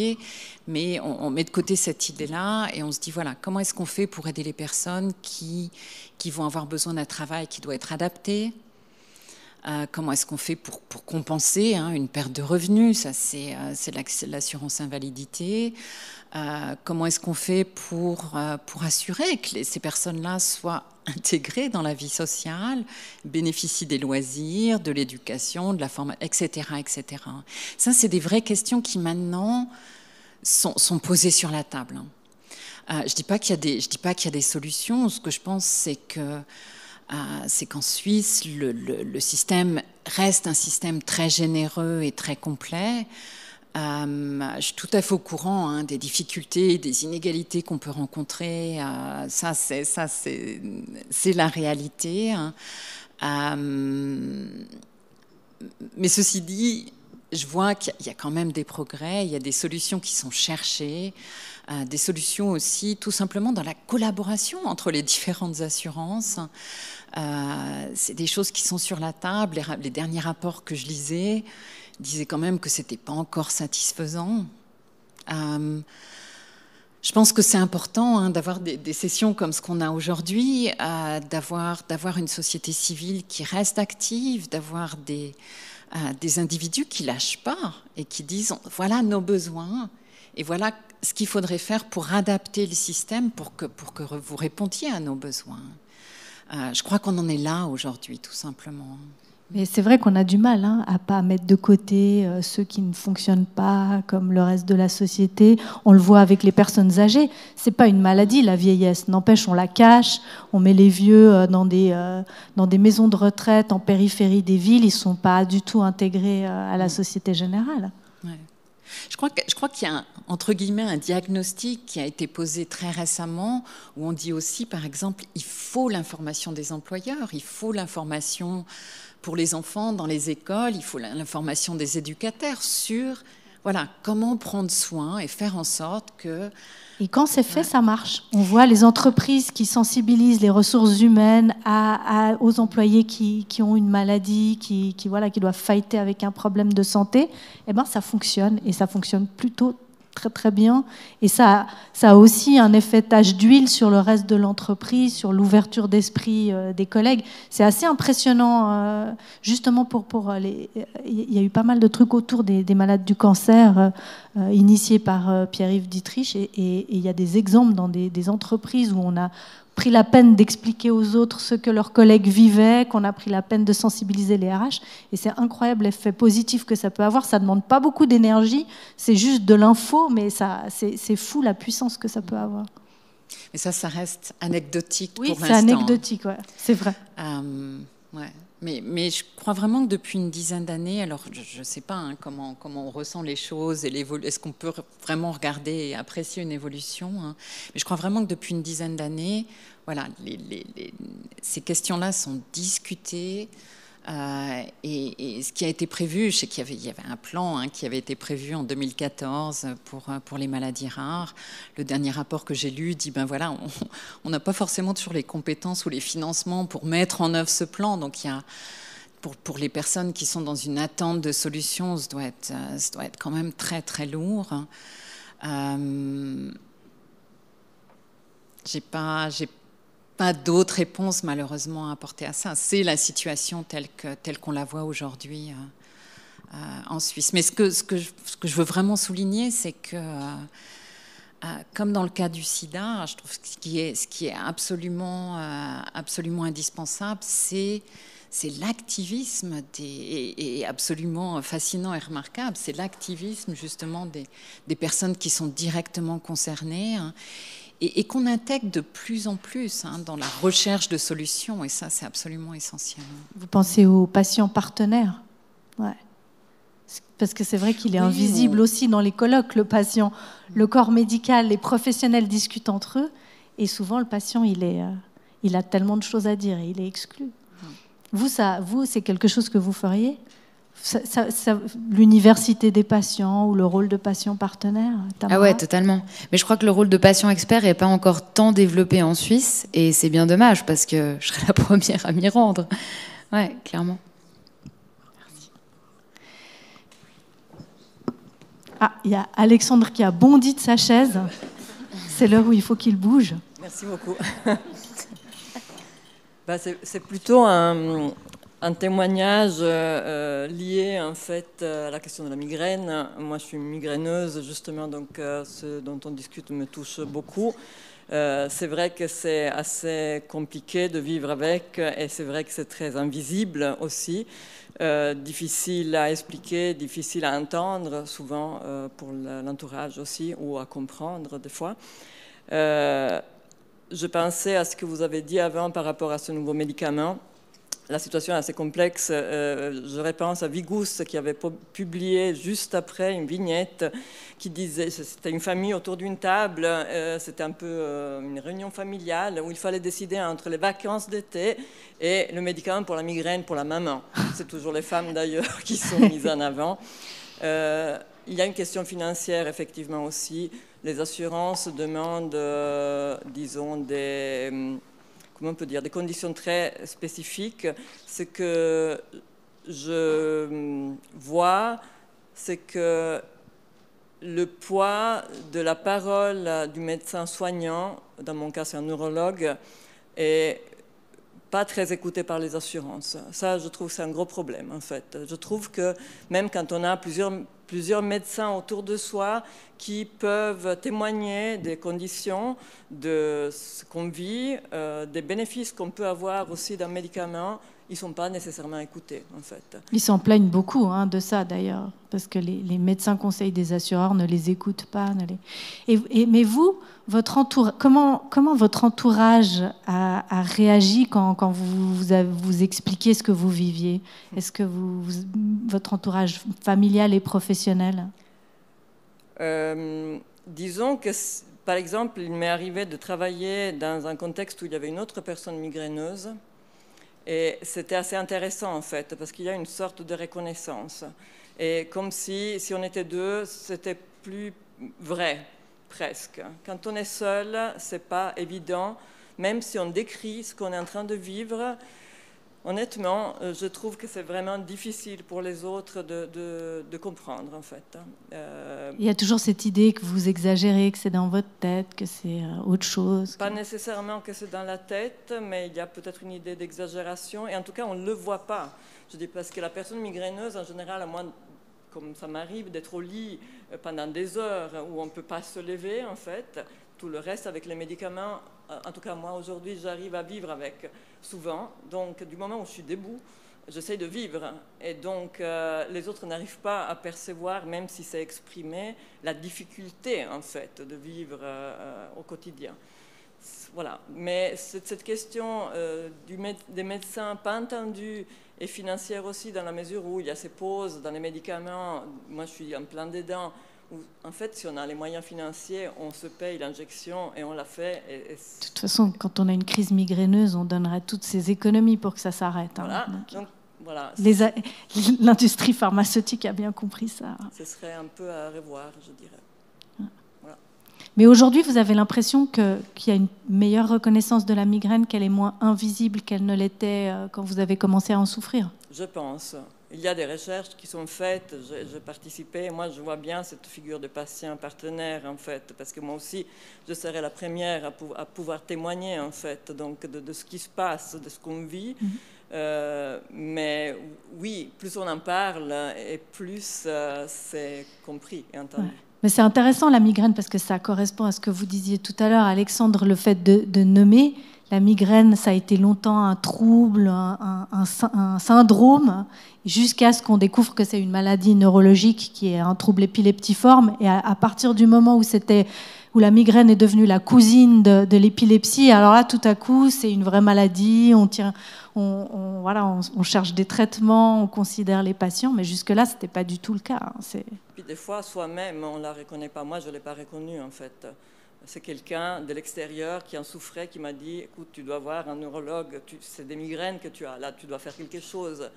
mais on, met de côté cette idée-là et on se dit voilà, comment est-ce qu'on fait pour aider les personnes qui, qui vont avoir besoin d'un travail qui doit être adapté, euh, comment est-ce qu'on fait pour, compenser hein, une perte de revenus Ça, c'est l'assurance invalidité. Euh, comment est-ce qu'on fait pour, euh, pour assurer que ces personnes-là soient intégrées dans la vie sociale, bénéficient des loisirs, de l'éducation, de la formation, etc., etc. Ça, c'est des vraies questions qui maintenant sont, posées sur la table. Hein. Euh, je dis pas qu'il y dis pas qu'il y a des solutions. Ce que je pense, c'est que c'est qu'en Suisse, le, système reste un système très généreux et très complet. Euh, je suis tout à fait au courant hein, des difficultés, des inégalités qu'on peut rencontrer. Euh, ça, c'est la réalité. Hein. Euh, mais ceci dit, je vois qu'il y a quand même des progrès, il y a des solutions qui sont cherchées, des solutions aussi tout simplement dans la collaboration entre les différentes assurances. c'est des choses qui sont sur la table, les derniers rapports que je lisais disait quand même que c'était pas encore satisfaisant. Euh, je pense que c'est important hein, d'avoir des, sessions comme ce qu'on a aujourd'hui, euh, d'avoir, d'avoir une société civile qui reste active, d'avoir des, euh, des individus qui lâchent pas et qui disent voilà nos besoins et voilà ce qu'il faudrait faire pour adapter le système pour que, pour que vous répondiez à nos besoins. je crois qu'on en est là aujourd'hui, tout simplement. Mais c'est vrai qu'on a du mal hein, à pas mettre de côté euh, ceux qui ne fonctionnent pas comme le reste de la société. On le voit avec les personnes âgées. C'est pas une maladie la vieillesse. N'empêche, on la cache. On met les vieux euh, dans des euh, dans des maisons de retraite en périphérie des villes. Ils sont pas du tout intégrés à la mm. société générale. Je crois, que, je crois qu'il y a entre guillemets un diagnostic qui a été posé très récemment où on dit aussi par exemple il faut l'information des employeurs, il faut l'information pour les enfants dans les écoles, il faut l'information des éducateurs sur voilà, comment prendre soin et faire en sorte que... Et quand c'est fait, ça marche. On voit les entreprises qui sensibilisent les ressources humaines aux employés qui, ont une maladie, qui, voilà, qui doivent fighter avec un problème de santé. Eh bien, ça fonctionne et ça fonctionne plutôt très très bien. Et ça, ça a aussi un effet tache d'huile sur le reste de l'entreprise, sur l'ouverture d'esprit euh, des collègues. C'est assez impressionnant, euh, justement pour pour euh, les. Il y a eu pas mal de trucs autour des, malades du cancer initiés par Pierre-Yves Dietrich, et, il y a des exemples dans des, des entreprises où on a pris la peine d'expliquer aux autres ce que leurs collègues vivaient, qu'on a pris la peine de sensibiliser les RH. Et c'est incroyable l'effet positif que ça peut avoir. Ça ne demande pas beaucoup d'énergie, c'est juste de l'info, mais ça, c'est fou la puissance que ça peut avoir. Mais ça, ça reste anecdotique oui, pour l'instant. Oui, c'est anecdotique, ouais, c'est vrai. Euh, mais, je crois vraiment que depuis une dizaine d'années, alors je ne sais pas hein, comment, on ressent les choses et est-ce qu'on peut vraiment regarder et apprécier une évolution, hein. mais je crois vraiment que depuis une dizaine d'années, voilà, ces questions-là sont discutées. Euh, et, ce qui a été prévu, c'est qu'il y, y avait, un plan hein, qui avait été prévu en 2014 pour, euh, pour les maladies rares. Le dernier rapport que j'ai lu dit, ben voilà, on n'a pas forcément toujours les compétences ou les financements pour mettre en œuvre ce plan. Donc il pour, pour, les personnes qui sont dans une attente de solutions, ça doit être, euh, doit être quand même très très lourd. j'ai pas, j'ai pas d'autres réponses malheureusement à apporter à ça. C'est la situation telle qu'on la voit aujourd'hui euh, euh, en Suisse. Mais ce que, je, veux vraiment souligner, c'est que, euh, comme dans le cas du sida, hein, je trouve ce qui est, absolument, absolument indispensable, c'est l'activisme et, absolument fascinant et remarquable, c'est l'activisme justement des, personnes qui sont directement concernées hein, et, qu'on intègre de plus en plus hein, dans la recherche de solutions. Et ça, c'est absolument essentiel. Vous pensez aux patients partenaires ouais. Parce que c'est vrai qu'il est invisible aussi dans les colloques, le patient. Le corps médical, les professionnels discutent entre eux. Et souvent, le patient, il, est, euh, il a tellement de choses à dire et il est exclu. Vous, ça, vous, c'est quelque chose que vous feriez l'université des patients ou le rôle de patient partenaire Ah ouais, totalement. Mais je crois que le rôle de patient expert n'est pas encore tant développé en Suisse et c'est bien dommage parce que je serais la première à m'y rendre. Ouais, clairement. Merci. Ah, il y a Alexandre qui a bondi de sa chaise. C'est l'heure où il faut qu'il bouge. Merci beaucoup. Bah, c'est plutôt un, un témoignage euh, euh, lié en fait euh, à la question de la migraine. Moi, je suis migraineuse justement, donc ce dont on discute me touche beaucoup. c'est vrai que c'est assez compliqué de vivre avec et c'est vrai que c'est très invisible aussi, difficile à expliquer, difficile à entendre souvent pour l'entourage aussi ou à comprendre des fois je pensais à ce que vous avez dit avant par rapport à ce nouveau médicament la situation est assez complexe. Euh, je repense à Vigous qui avait publié juste après une vignette qui disait c'était une famille autour d'une table, euh, c'était un peu euh, une réunion familiale où il fallait décider entre les vacances d'été et le médicament pour la migraine pour la maman. C'est toujours les femmes d'ailleurs qui sont mises en avant. il y a une question financière effectivement aussi. Les assurances demandent, disons, des hum, comment on peut dire, des conditions très spécifiques. Ce que je vois, c'est que le poids de la parole du médecin soignant, dans mon cas c'est un neurologue, est pas très écouté par les assurances. Ça, je trouve, c'est un gros problème, en fait. Je trouve que même quand on a plusieurs plusieurs médecins autour de soi qui peuvent témoigner des conditions, de ce qu'on vit, euh, des bénéfices qu'on peut avoir aussi d'un médicament ils ne sont pas nécessairement écoutés, en fait. Ils s'en plaignent beaucoup hein, de ça, d'ailleurs, parce que les, médecins conseils des assureurs ne les écoutent pas. Ne Et, mais vous, votre entourage, comment, comment votre entourage a, réagi quand, quand vous, vous, vous, expliquiez ce que vous viviez Est-ce que vous, votre entourage familial et professionnel euh, Disons que... Par exemple, il m'est arrivé de travailler dans un contexte où il y avait une autre personne migraineuse et c'était assez intéressant en fait, parce qu'il y a une sorte de reconnaissance. Et comme si, si on était deux, c'était plus vrai, presque. Quand on est seul, c'est pas évident, même si on décrit ce qu'on est en train de vivre, honnêtement, euh, je trouve que c'est vraiment difficile pour les autres de, comprendre, en fait. Hein. Euh, il y a toujours cette idée que vous exagérez, que c'est dans votre tête, que c'est euh, autre chose. Pas nécessairement que c'est dans la tête, mais il y a peut-être une idée d'exagération, et en tout cas, on ne le voit pas. Je dis parce que la personne migraineuse, en général, à moins comme ça m'arrive d'être au lit pendant des heures où on ne peut pas se lever en fait, le reste, avec les médicaments, en tout cas moi aujourd'hui, j'arrive à vivre avec souvent. Donc du moment où je suis debout, j'essaie de vivre. Et donc euh, les autres n'arrivent pas à percevoir, même si c'est exprimé, la difficulté en fait de vivre euh, euh, au quotidien. Voilà. Mais cette, question du des médecins pas entendus et financière aussi, dans la mesure où il y a ces pauses dans les médicaments, moi je suis en plein dedans en fait, si on a les moyens financiers, on se paye l'injection et on la fait. De toute façon, quand on a une crise migraineuse, on donnerait toutes ses économies pour que ça s'arrête. Hein. Voilà. L'industrie pharmaceutique a bien compris ça. Ce serait un peu à revoir, je dirais. Mais aujourd'hui, vous avez l'impression qu'il y a une meilleure reconnaissance de la migraine, qu'elle est moins invisible qu'elle ne l'était euh, quand vous avez commencé à en souffrir Je pense il y a des recherches qui sont faites. Je, je participais, moi je vois bien cette figure de patient partenaire en fait, parce que moi aussi je serais la première à, pouvoir témoigner en fait, donc de, ce qui se passe, de ce qu'on vit. Mm-hmm. Euh, mais oui, plus on en parle et plus euh, c'est compris et entendu. Mais c'est intéressant la migraine parce que ça correspond à ce que vous disiez tout à l'heure, Alexandre, le fait de nommer la migraine, ça a été longtemps un trouble, un, syndrome, jusqu'à ce qu'on découvre que c'est une maladie neurologique qui est un trouble épileptiforme. Et à, partir du moment où c'était où la migraine est devenue la cousine de, l'épilepsie. Alors là, tout à coup, c'est une vraie maladie. On, tient, on, voilà, on, cherche des traitements, on considère les patients, mais jusque-là, ce n'était pas du tout le cas. Et hein. Puis des fois, soi-même, on la reconnaît pas. Moi, je l'ai pas reconnue, en fait c'est quelqu'un de l'extérieur qui en souffrait, qui m'a dit, écoute, tu dois voir un neurologue, c'est des migraines que tu as, là, tu dois faire quelque chose.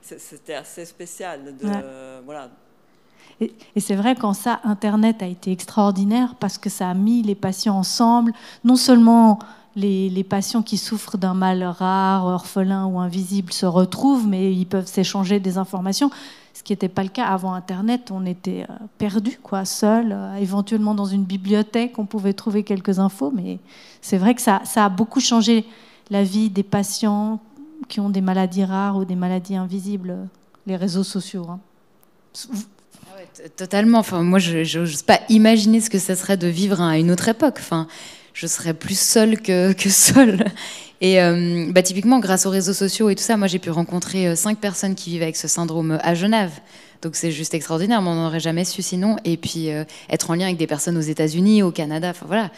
C'était assez spécial. voilà. Et, c'est vrai qu'en ça, Internet a été extraordinaire parce que ça a mis les patients ensemble, non seulement... Les, les, patients qui souffrent d'un mal rare, orphelin ou invisible se retrouvent, mais ils peuvent s'échanger des informations ce qui n'était pas le cas avant Internet. On était euh, perdu, quoi, seul, euh, éventuellement dans une bibliothèque, on pouvait trouver quelques infos, mais c'est vrai que ça, a beaucoup changé la vie des patients qui ont des maladies rares ou des maladies invisibles, euh, les réseaux sociaux. Hein. Ah totalement. Enfin, moi, je sais pas imaginer ce que ce serait de vivre à une autre époque. Enfin, je serais plus seule que, que seule. Et euh, bah, typiquement, grâce aux réseaux sociaux et tout ça, moi j'ai pu rencontrer euh, cinq personnes qui vivent avec ce syndrome euh, à Genève. Donc c'est juste extraordinaire, mais on n'aurait jamais su sinon. Et puis être en lien avec des personnes aux États-Unis, au Canada, enfin voilà,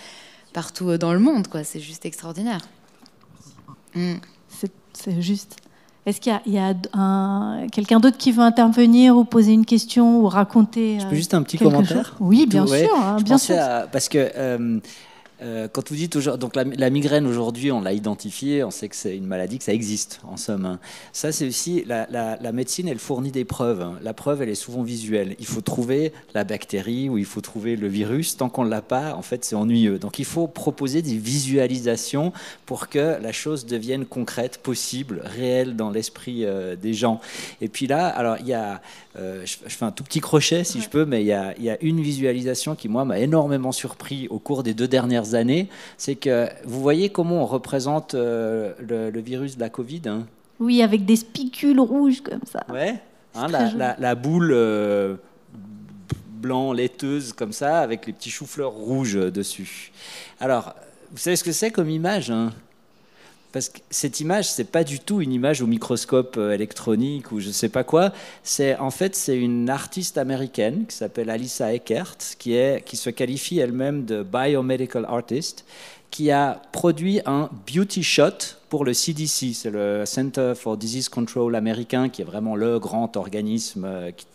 partout dans le monde, quoi. C'est juste extraordinaire. Mm. C'est juste. Est-ce qu'il y a, quelqu'un d'autre qui veut intervenir ou poser une question ou raconter Je peux juste un petit commentaire. Oui, bien sûr. Hein, bien sûr. parce que. Euh, quand vous dites donc la, migraine aujourd'hui, on l'a identifiée, on sait que c'est une maladie, que ça existe en somme. Hein. Ça, c'est aussi la, médecine, elle fournit des preuves. Hein. La preuve, elle est souvent visuelle. Il faut trouver la bactérie ou il faut trouver le virus. Tant qu'on ne l'a pas, en fait, c'est ennuyeux. Donc il faut proposer des visualisations pour que la chose devienne concrète, possible, réelle dans l'esprit euh, des gens. Et puis là, alors il y a, euh, je, fais un tout petit crochet si je peux, mais il y, a, il y a une visualisation qui moi m'a énormément surpris au cours des deux dernières années, c'est que vous voyez comment on représente euh, le, virus de la Covid hein. Oui, avec des spicules rouges comme ça. Ouais, hein, la, boule blanche, euh, blanc laiteuse comme ça, avec les petits choux-fleurs rouges euh, dessus. Alors, vous savez ce que c'est comme image hein parce que cette image, ce n'est pas du tout une image au microscope euh, électronique ou je sais pas quoi. C'est en fait c'est une artiste américaine qui s'appelle Alissa Eckert, qui se qualifie elle-même de biomedical artist, qui a produit un beauty shot pour le CDC, c'est le Center for Disease Control américain, qui est vraiment le grand organisme euh, qui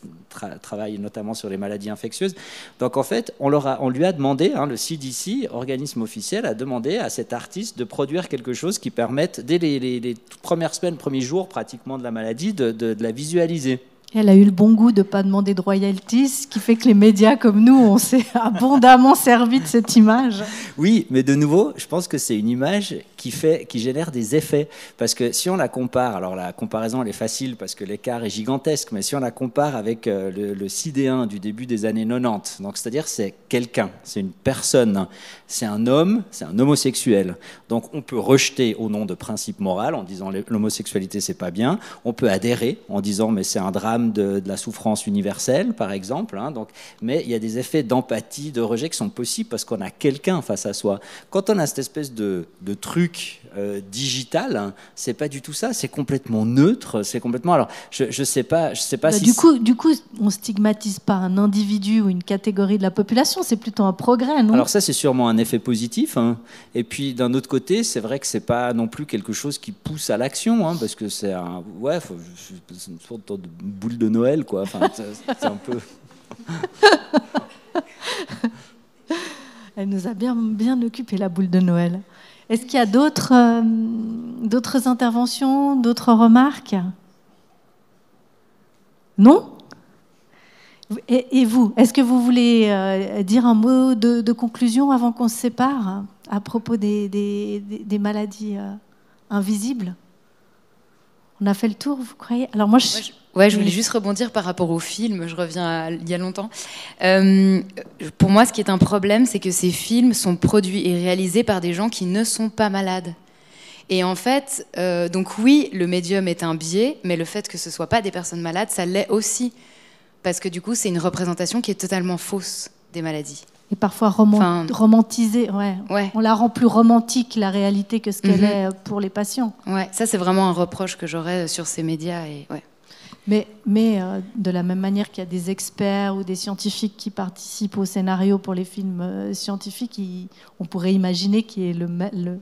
travaille notamment sur les maladies infectieuses. Donc en fait, on, leur on lui a demandé, hein, le CDC, organisme officiel, a demandé à cet artiste de produire quelque chose qui permette, dès les, premières semaines, premiers jours pratiquement de la maladie, de la visualiser. Elle a eu le bon goût de ne pas demander de royalties, ce qui fait que les médias comme nous, on s'est abondamment servi de cette image. Oui, mais de nouveau, je pense que c'est une image qui, fait, qui génère des effets. Parce que si on la compare, alors la comparaison elle est facile parce que l'écart est gigantesque, mais si on la compare avec euh, le, CD1 du début des années 90, donc c'est-à-dire c'est quelqu'un, c'est une personne, c'est un homme, c'est un homosexuel. Donc on peut rejeter au nom de principe moral en disant l'homosexualité c'est pas bien, on peut adhérer en disant mais c'est un drame de, la souffrance universelle, par exemple. Hein, mais il y a des effets d'empathie, de rejet qui sont possibles parce qu'on a quelqu'un face à soi. Quand on a cette espèce de truc euh, digital. Hein, c'est pas du tout ça. C'est complètement neutre. C'est complètement. Alors, je, sais pas. Je sais pas bah, si. Du coup, du coup, on stigmatise pas un individu ou une catégorie de la population. C'est plutôt un progrès, non Alors ça, c'est sûrement un effet positif. Hein. Et puis d'un autre côté, c'est vrai que c'est pas non plus quelque chose qui pousse à l'action, hein, parce que c'est un, ouais, faut, une sorte de boule de Noël, quoi. Enfin, c'est un peu. Elle nous a bien, bien occupé la boule de Noël. Est-ce qu'il y a d'autres, euh, interventions, d'autres remarques Non et, vous, est-ce que vous voulez euh, dire un mot de, conclusion avant qu'on se sépare à propos des, maladies euh, invisibles on a fait le tour, vous croyez Alors moi, je... Ouais, je voulais juste rebondir par rapport au film, je reviens à, il y a longtemps. Euh, pour moi, ce qui est un problème, c'est que ces films sont produits et réalisés par des gens qui ne sont pas malades. Et en fait, euh, donc oui, le médium est un biais, mais le fait que ce ne soit pas des personnes malades, ça l'est aussi. Parce que du coup, c'est une représentation qui est totalement fausse des maladies et parfois romantisée. Ouais. On la rend plus romantique, la réalité, que ce qu'elle mhm. est euh, pour les patients. Ouais, ça, c'est vraiment un reproche que j'aurais euh, sur ces médias. Et, ouais. Mais, mais euh, de la même manière qu'il y a des experts ou des scientifiques qui participent au scénario pour les films scientifiques, on pourrait imaginer qu'il y ait le,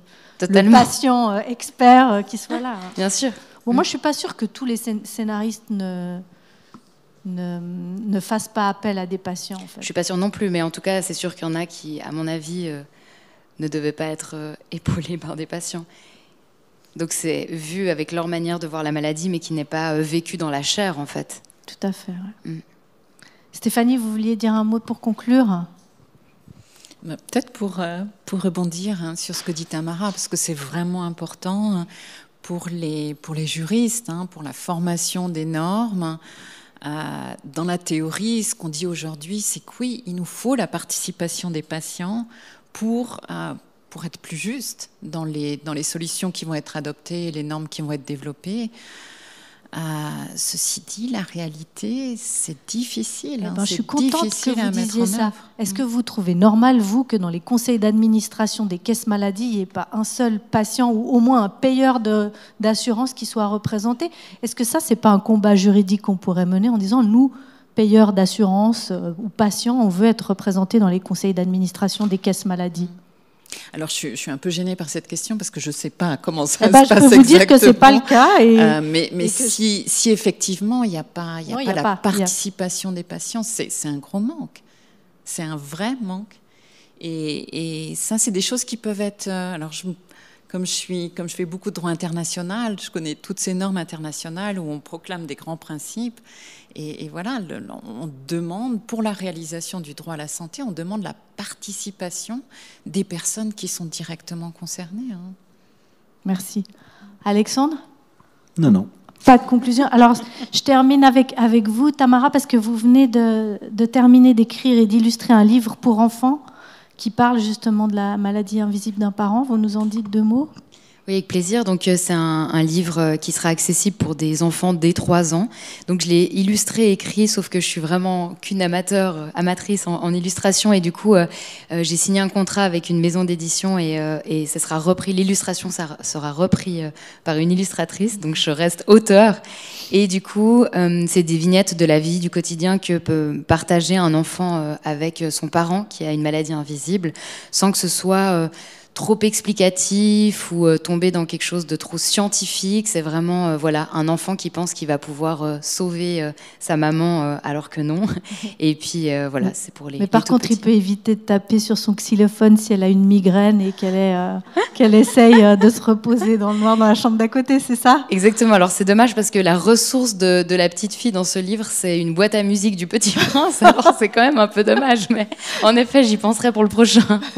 patient expert qui soit là. Hein. Bien sûr. Moi, mm. je ne suis pas sûre que tous les scénaristes ne ne, ne pas appel à des patients. Je ne suis pas sûre non plus, mais en tout cas, c'est sûr qu'il y en a qui, à mon avis, euh, ne devaient pas être euh, épaulés par des patients. Donc c'est vu avec leur manière de voir la maladie, mais qui n'est pas euh, vécu dans la chair, en fait. Tout à fait. Mm. Stéphanie, vous vouliez dire un mot pour conclure bah, Peut-être pour, pour rebondir hein, sur ce que dit Tamara, parce que c'est vraiment important hein, pour les, juristes, hein, pour la formation des normes. Euh, dans la théorie, ce qu'on dit aujourd'hui, c'est que oui, il nous faut la participation des patients pour, euh, pour être plus juste dans les, dans les solutions qui vont être adoptées et les normes qui vont être développées ceci dit, la réalité, c'est difficile. Eh hein, ben, je suis contente que vous disiez ça. Est-ce que mm. vous trouvez normal, vous, que dans les conseils d'administration des caisses maladies, il n'y ait pas un seul patient ou au moins un payeur d'assurance qui soit représenté Est-ce que ça, n'est pas un combat juridique qu'on pourrait mener en disant, nous, payeurs d'assurance euh, ou patients, on veut être représentés dans les conseils d'administration des caisses maladies mm. Alors, je, suis un peu gênée par cette question parce que je ne sais pas comment ça eh ben, se passe exactement. Je peux vous dire que n'est pas le cas. Euh, mais, si, effectivement il n'y a pas, y la participation des patients, c'est un gros manque. C'est un vrai manque. Et, ça, c'est des choses qui peuvent être. Euh, alors, je comme je, suis, comme je fais beaucoup de droit international, je connais toutes ces normes internationales où on proclame des grands principes. Et, voilà, on demande, pour la réalisation du droit à la santé, on demande la participation des personnes qui sont directement concernées. Hein. Merci. Alexandre Non, non. Pas de conclusion. Alors, je termine avec, avec vous, Tamara, parce que vous venez de terminer d'écrire et d'illustrer un livre pour enfants qui parle justement de la maladie invisible d'un parent. Vous nous en dites deux mots oui, avec plaisir. Donc, euh, c'est un, livre euh, qui sera accessible pour des enfants dès 3 ans. Donc, je l'ai illustré, écrit, sauf que je suis vraiment qu'une amateur, euh, amatrice en, illustration. Et du coup, j'ai signé un contrat avec une maison d'édition et, et, sera repris. L'illustration sera repris par une illustratrice. Donc, je reste auteur. Et du coup, c'est des vignettes de la vie, du quotidien que peut partager un enfant avec son parent qui a une maladie invisible, sans que ce soit trop explicatif ou euh, tomber dans quelque chose de trop scientifique. C'est vraiment euh, voilà un enfant qui pense qu'il va pouvoir euh, sauver sa maman alors que non. Et puis voilà, c'est pour les. Mais par contre, il peut éviter de taper sur son xylophone si elle a une migraine et qu'elle est qu'elle essaye de se reposer dans le noir dans la chambre d'à côté, c'est ça Exactement. Alors c'est dommage parce que la ressource de, de la petite fille dans ce livre, c'est une boîte à musique du Petit Prince. Alors c'est quand même un peu dommage, mais en effet, j'y penserai pour le prochain.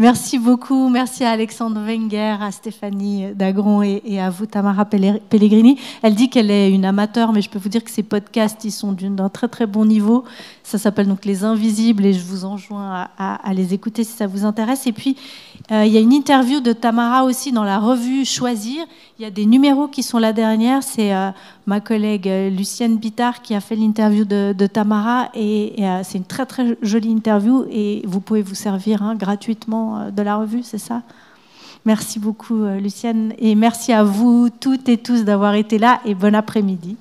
Merci beaucoup. Merci à Alexandre Wenger, à Stéphanie Dagron et, à vous, Tamara Pellegrini. Elle dit qu'elle est une amateur, mais je peux vous dire que ces podcasts, ils sont d'un très très bon niveau. Ça s'appelle donc Les Invisibles et je vous enjoins à, les écouter si ça vous intéresse. Et puis, euh, il y a une interview de Tamara aussi dans la revue Choisir. Il y a des numéros qui sont la dernière. C'est euh, ma collègue euh, Lucienne Bittard qui a fait l'interview de, Tamara. Et, euh, c'est une très très jolie interview et vous pouvez vous servir hein, gratuitement euh, de la revue, c'est ça Merci beaucoup Lucienne et merci à vous toutes et tous d'avoir été là et bon après-midi.